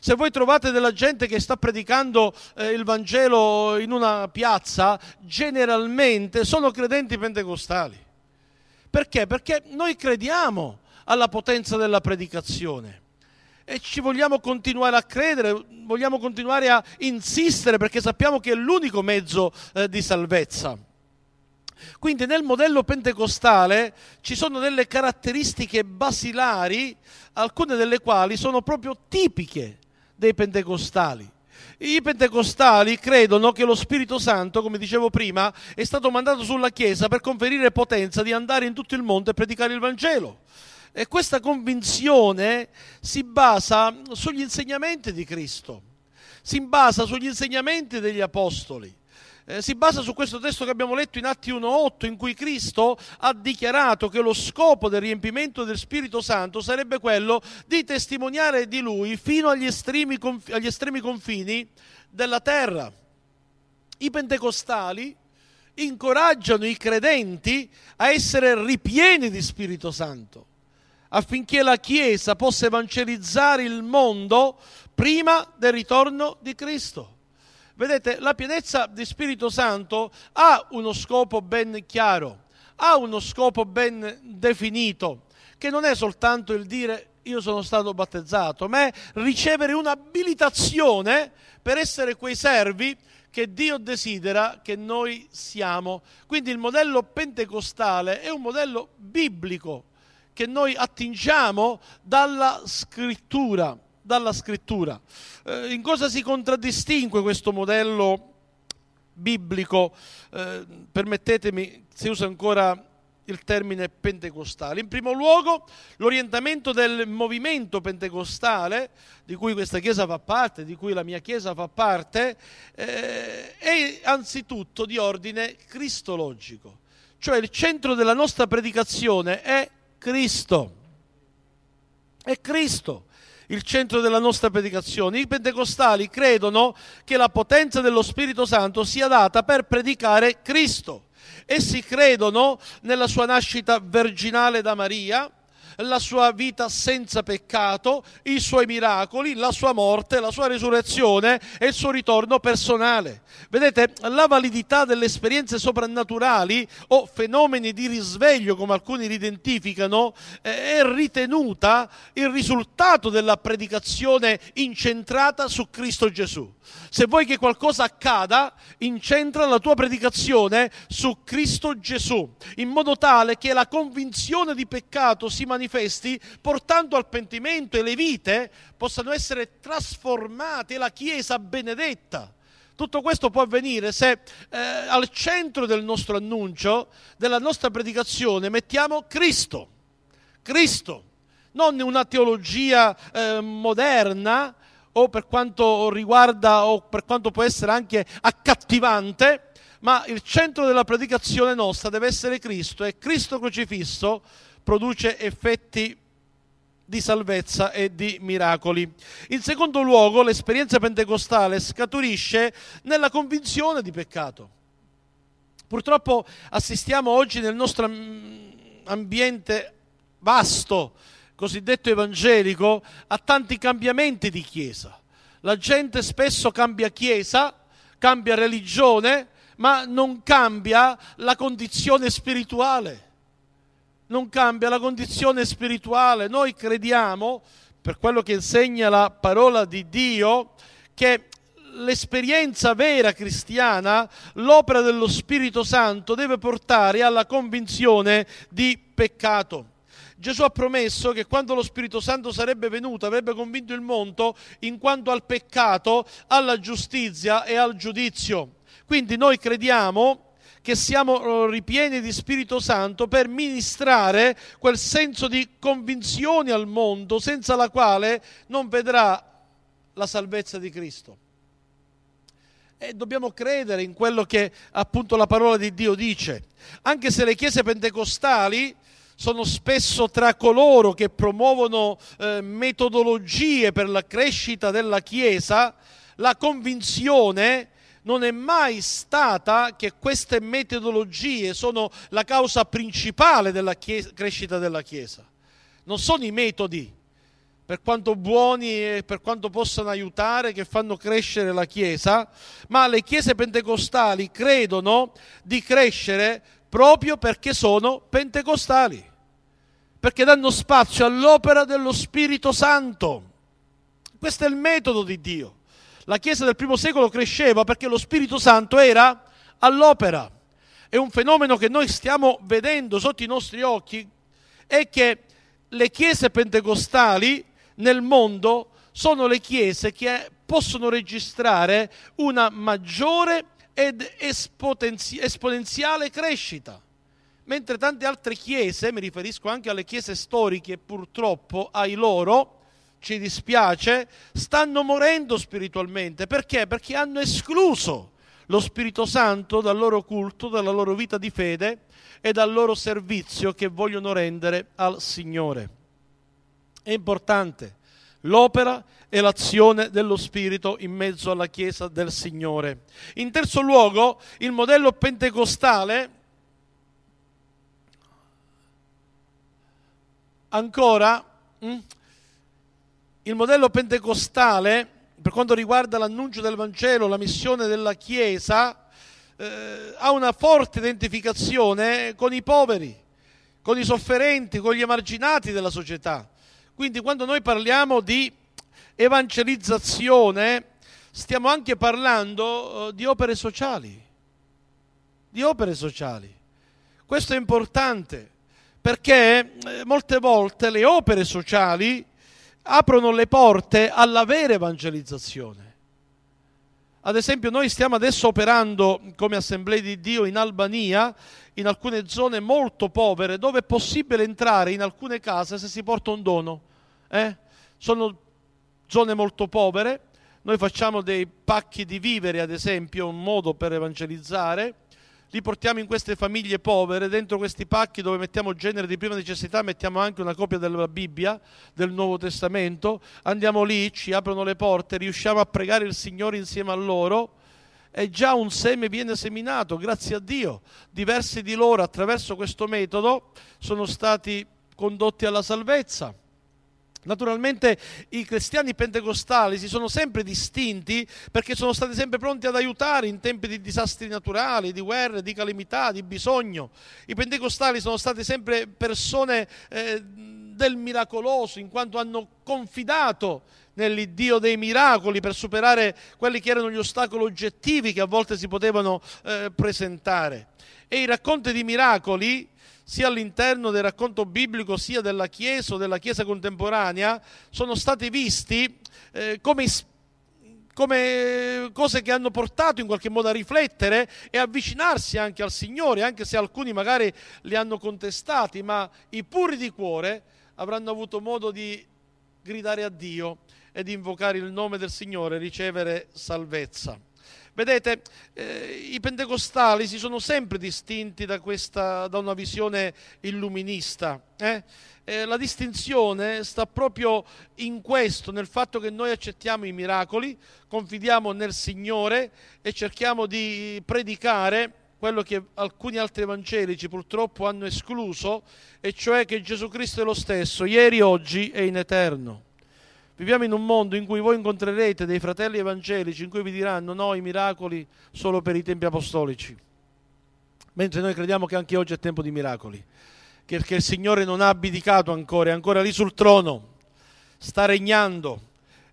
se voi trovate della gente che sta predicando eh, il Vangelo in una piazza, generalmente sono credenti pentecostali. Perché? Perché noi crediamo alla potenza della predicazione e ci vogliamo continuare a credere, vogliamo continuare a insistere perché sappiamo che è l'unico mezzo eh, di salvezza. Quindi nel modello pentecostale ci sono delle caratteristiche basilari, alcune delle quali sono proprio tipiche dei pentecostali. I pentecostali credono che lo Spirito Santo, come dicevo prima, è stato mandato sulla Chiesa per conferire potenza di andare in tutto il mondo e predicare il Vangelo. E questa convinzione si basa sugli insegnamenti di Cristo, si basa sugli insegnamenti degli Apostoli eh, si basa su questo testo che abbiamo letto in Atti 1.8 in cui Cristo ha dichiarato che lo scopo del riempimento del Spirito Santo sarebbe quello di testimoniare di Lui fino agli estremi, conf- agli estremi confini della terra. I pentecostali incoraggiano i credenti a essere ripieni di Spirito Santo affinché la Chiesa possa evangelizzare il mondo prima del ritorno di Cristo. Vedete, la pienezza di Spirito Santo ha uno scopo ben chiaro, ha uno scopo ben definito, che non è soltanto il dire io sono stato battezzato, ma è ricevere un'abilitazione per essere quei servi che Dio desidera che noi siamo. Quindi il modello pentecostale è un modello biblico che noi attingiamo dalla scrittura dalla scrittura. Eh, in cosa si contraddistingue questo modello biblico? Eh, permettetemi, se uso ancora il termine pentecostale. In primo luogo l'orientamento del movimento pentecostale, di cui questa Chiesa fa parte, di cui la mia Chiesa fa parte, eh, è anzitutto di ordine cristologico, cioè il centro della nostra predicazione è Cristo. È Cristo il centro della nostra predicazione. I pentecostali credono che la potenza dello Spirito Santo sia data per predicare Cristo. Essi credono nella sua nascita virginale da Maria, la sua vita senza peccato, i suoi miracoli, la sua morte, la sua resurrezione e il suo ritorno personale. Vedete, la validità delle esperienze soprannaturali o fenomeni di risveglio, come alcuni li identificano, eh, è ritenuta il risultato della predicazione incentrata su Cristo Gesù. Se vuoi che qualcosa accada, incentra la tua predicazione su Cristo Gesù, in modo tale che la convinzione di peccato si manifesti manifesti portando al pentimento e le vite possano essere trasformate la Chiesa benedetta. Tutto questo può avvenire se eh, al centro del nostro annuncio, della nostra predicazione, mettiamo Cristo. Cristo, non una teologia eh, moderna o per quanto riguarda o per quanto può essere anche accattivante, ma il centro della predicazione nostra deve essere Cristo e Cristo crocifisso produce effetti di salvezza e di miracoli. In secondo luogo, l'esperienza pentecostale scaturisce nella convinzione di peccato. Purtroppo assistiamo oggi nel nostro ambiente vasto, cosiddetto evangelico, a tanti cambiamenti di chiesa. La gente spesso cambia chiesa, cambia religione, ma non cambia la condizione spirituale non cambia la condizione spirituale. Noi crediamo, per quello che insegna la parola di Dio, che l'esperienza vera cristiana, l'opera dello Spirito Santo deve portare alla convinzione di peccato. Gesù ha promesso che quando lo Spirito Santo sarebbe venuto avrebbe convinto il mondo in quanto al peccato, alla giustizia e al giudizio. Quindi noi crediamo che siamo oh, ripieni di Spirito Santo per ministrare quel senso di convinzione al mondo senza la quale non vedrà la salvezza di Cristo. E dobbiamo credere in quello che appunto la parola di Dio dice, anche se le chiese pentecostali sono spesso tra coloro che promuovono eh, metodologie per la crescita della Chiesa, la convinzione non è mai stata che queste metodologie sono la causa principale della chiesa, crescita della Chiesa. Non sono i metodi, per quanto buoni e per quanto possano aiutare, che fanno crescere la Chiesa, ma le Chiese pentecostali credono di crescere proprio perché sono pentecostali, perché danno spazio all'opera dello Spirito Santo. Questo è il metodo di Dio. La Chiesa del primo secolo cresceva perché lo Spirito Santo era all'opera. E un fenomeno che noi stiamo vedendo sotto i nostri occhi, è che le chiese pentecostali nel mondo sono le chiese che possono registrare una maggiore ed esponenziale crescita. Mentre tante altre chiese, mi riferisco anche alle chiese storiche purtroppo ai loro, ci dispiace, stanno morendo spiritualmente. Perché? Perché hanno escluso lo Spirito Santo dal loro culto, dalla loro vita di fede e dal loro servizio che vogliono rendere al Signore. È importante l'opera e l'azione dello Spirito in mezzo alla Chiesa del Signore. In terzo luogo, il modello pentecostale ancora mm, il modello pentecostale per quanto riguarda l'annuncio del Vangelo, la missione della Chiesa, eh, ha una forte identificazione con i poveri, con i sofferenti, con gli emarginati della società. Quindi quando noi parliamo di evangelizzazione, stiamo anche parlando eh, di opere sociali, di opere sociali. Questo è importante perché eh, molte volte le opere sociali aprono le porte alla vera evangelizzazione. Ad esempio noi stiamo adesso operando come Assemblea di Dio in Albania, in alcune zone molto povere, dove è possibile entrare in alcune case se si porta un dono. Eh? Sono zone molto povere, noi facciamo dei pacchi di vivere, ad esempio, un modo per evangelizzare li portiamo in queste famiglie povere, dentro questi pacchi dove mettiamo genere di prima necessità, mettiamo anche una copia della Bibbia, del Nuovo Testamento, andiamo lì, ci aprono le porte, riusciamo a pregare il Signore insieme a loro e già un seme viene seminato, grazie a Dio. Diversi di loro attraverso questo metodo sono stati condotti alla salvezza. Naturalmente i cristiani pentecostali si sono sempre distinti perché sono stati sempre pronti ad aiutare in tempi di disastri naturali, di guerre, di calamità, di bisogno. I pentecostali sono state sempre persone eh, del miracoloso in quanto hanno confidato nell'Iddio dei miracoli per superare quelli che erano gli ostacoli oggettivi che a volte si potevano eh, presentare. E i racconti di miracoli sia all'interno del racconto biblico sia della Chiesa o della Chiesa contemporanea, sono stati visti eh, come come cose che hanno portato in qualche modo a riflettere e avvicinarsi anche al Signore, anche se alcuni magari li hanno contestati, ma i puri di cuore avranno avuto modo di gridare a Dio e invocare il nome del Signore, ricevere salvezza. Vedete, eh, i pentecostali si sono sempre distinti da, questa, da una visione illuminista. Eh? Eh, la distinzione sta proprio in questo, nel fatto che noi accettiamo i miracoli, confidiamo nel Signore e cerchiamo di predicare quello che alcuni altri evangelici purtroppo hanno escluso, e cioè che Gesù Cristo è lo stesso, ieri, oggi e in eterno. Viviamo in un mondo in cui voi incontrerete dei fratelli evangelici in cui vi diranno no, i miracoli solo per i tempi apostolici. Mentre noi crediamo che anche oggi è tempo di miracoli, che, che il Signore non ha abdicato ancora, è ancora lì sul trono, sta regnando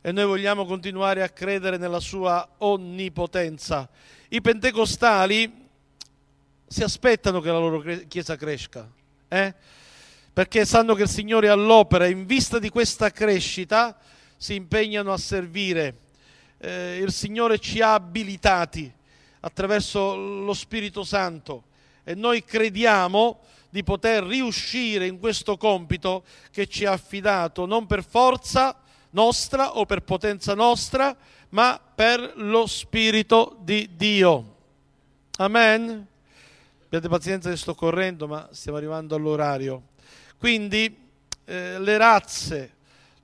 e noi vogliamo continuare a credere nella sua onnipotenza. I pentecostali si aspettano che la loro chiesa cresca, eh? perché sanno che il Signore è all'opera in vista di questa crescita si impegnano a servire. Eh, il Signore ci ha abilitati attraverso lo Spirito Santo e noi crediamo di poter riuscire in questo compito che ci ha affidato, non per forza nostra o per potenza nostra, ma per lo Spirito di Dio. Amen. Abbiate pazienza che sto correndo, ma stiamo arrivando all'orario. Quindi eh, le razze,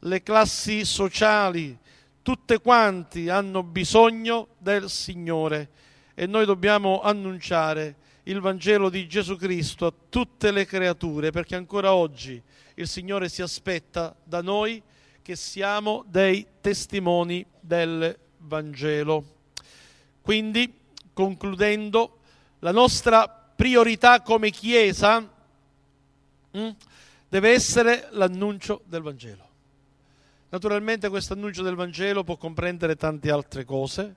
le classi sociali, tutte quanti hanno bisogno del Signore e noi dobbiamo annunciare il Vangelo di Gesù Cristo a tutte le creature perché ancora oggi il Signore si aspetta da noi che siamo dei testimoni del Vangelo. Quindi, concludendo, la nostra priorità come Chiesa mm, deve essere l'annuncio del Vangelo. Naturalmente questo annuncio del Vangelo può comprendere tante altre cose,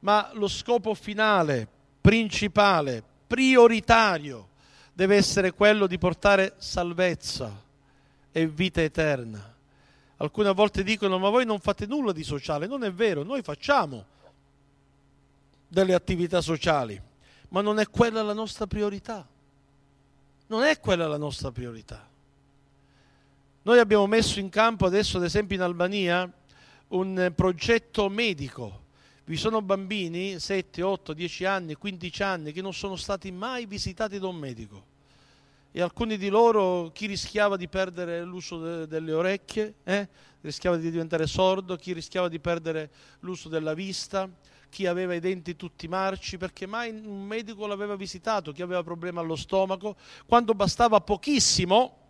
ma lo scopo finale, principale, prioritario deve essere quello di portare salvezza e vita eterna. Alcune volte dicono ma voi non fate nulla di sociale, non è vero, noi facciamo delle attività sociali, ma non è quella la nostra priorità. Non è quella la nostra priorità. Noi abbiamo messo in campo adesso, ad esempio in Albania, un eh, progetto medico. Vi sono bambini 7, 8, 10 anni, 15 anni che non sono stati mai visitati da un medico. E alcuni di loro, chi rischiava di perdere l'uso de- delle orecchie, eh? rischiava di diventare sordo, chi rischiava di perdere l'uso della vista, chi aveva i denti tutti marci, perché mai un medico l'aveva visitato, chi aveva problemi allo stomaco, quando bastava pochissimo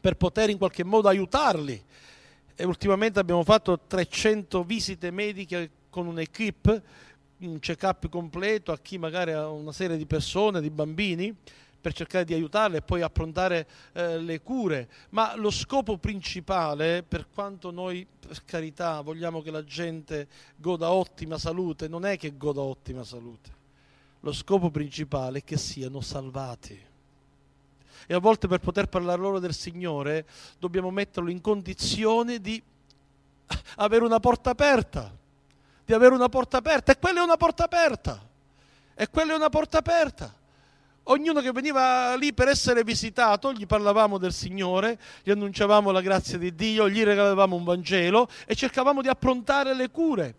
per poter in qualche modo aiutarli. E ultimamente abbiamo fatto 300 visite mediche con un'equipe, un check-up completo a chi magari ha una serie di persone, di bambini, per cercare di aiutarli e poi approntare eh, le cure. Ma lo scopo principale, per quanto noi, per carità, vogliamo che la gente goda ottima salute, non è che goda ottima salute. Lo scopo principale è che siano salvati e a volte per poter parlare loro del Signore dobbiamo metterlo in condizione di avere una porta aperta, di avere una porta aperta e quella è una porta aperta, e quella è una porta aperta. Ognuno che veniva lì per essere visitato, gli parlavamo del Signore, gli annunciavamo la grazia di Dio, gli regalavamo un Vangelo e cercavamo di approntare le cure,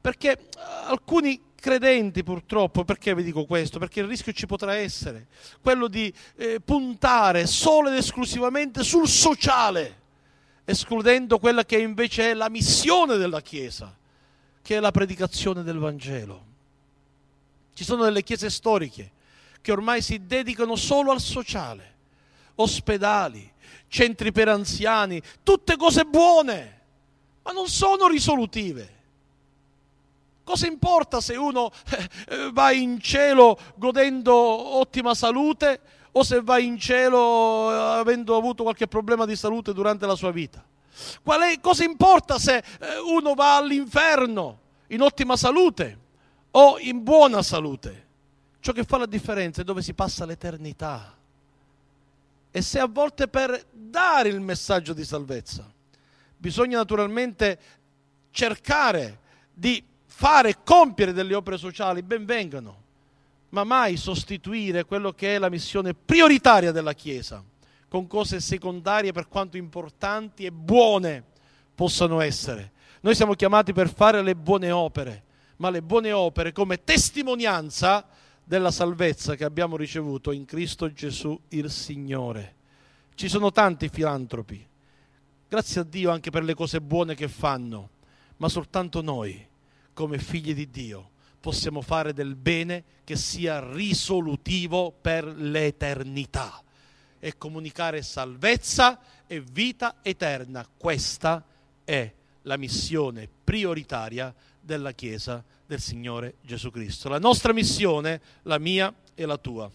perché eh, alcuni credenti purtroppo, perché vi dico questo? Perché il rischio ci potrà essere, quello di eh, puntare solo ed esclusivamente sul sociale, escludendo quella che invece è la missione della Chiesa, che è la predicazione del Vangelo. Ci sono delle chiese storiche che ormai si dedicano solo al sociale, ospedali, centri per anziani, tutte cose buone, ma non sono risolutive Cosa importa se uno eh, eh, va in cielo godendo ottima salute o se va in cielo eh, avendo avuto qualche problema di salute durante la sua vita? È, cosa importa se uno va all'inferno in ottima salute o in buona salute? Ciò che fa la differenza è dove si passa l'eternità. E se a volte per dare il messaggio di salvezza bisogna naturalmente cercare di fare e compiere delle opere sociali, ben vengano, ma mai sostituire quello che è la missione prioritaria della Chiesa con cose secondarie per quanto importanti e buone possano essere. Noi siamo chiamati per fare le buone opere, ma le buone opere come testimonianza della salvezza che abbiamo ricevuto in Cristo Gesù il Signore. Ci sono tanti filantropi, grazie a Dio anche per le cose buone che fanno, ma soltanto noi come figli di Dio possiamo fare del bene che sia risolutivo per l'eternità e comunicare salvezza e vita eterna. Questa è la missione prioritaria della Chiesa del Signore Gesù Cristo. La nostra missione, la mia e la tua.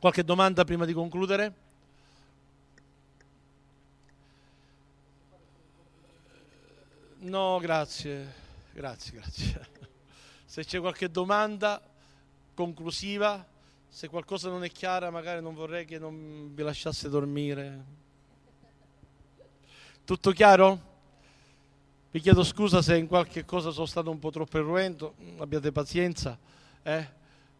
Qualche domanda prima di concludere? No, grazie grazie, grazie. Se c'è qualche domanda conclusiva, se qualcosa non è chiara, magari non vorrei che non vi lasciasse dormire. Tutto chiaro? Vi chiedo scusa se in qualche cosa sono stato un po' troppo irruento, abbiate pazienza, eh?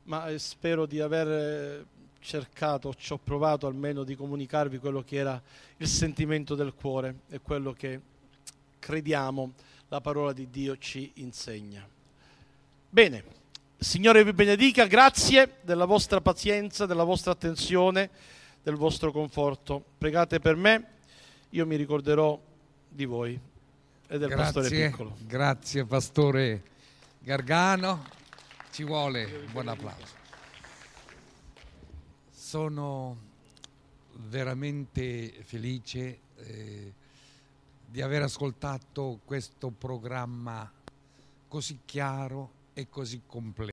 ma eh, spero di aver eh, cercato, ci ho provato almeno di comunicarvi quello che era il sentimento del cuore e quello che crediamo la parola di Dio ci insegna. Bene, Signore vi benedica, grazie della vostra pazienza, della vostra attenzione, del vostro conforto. Pregate per me, io mi ricorderò di voi e del grazie, pastore piccolo. Grazie pastore Gargano, ci vuole un buon applauso. Sono veramente felice. Eh, di aver ascoltato questo programma così chiaro e così completo.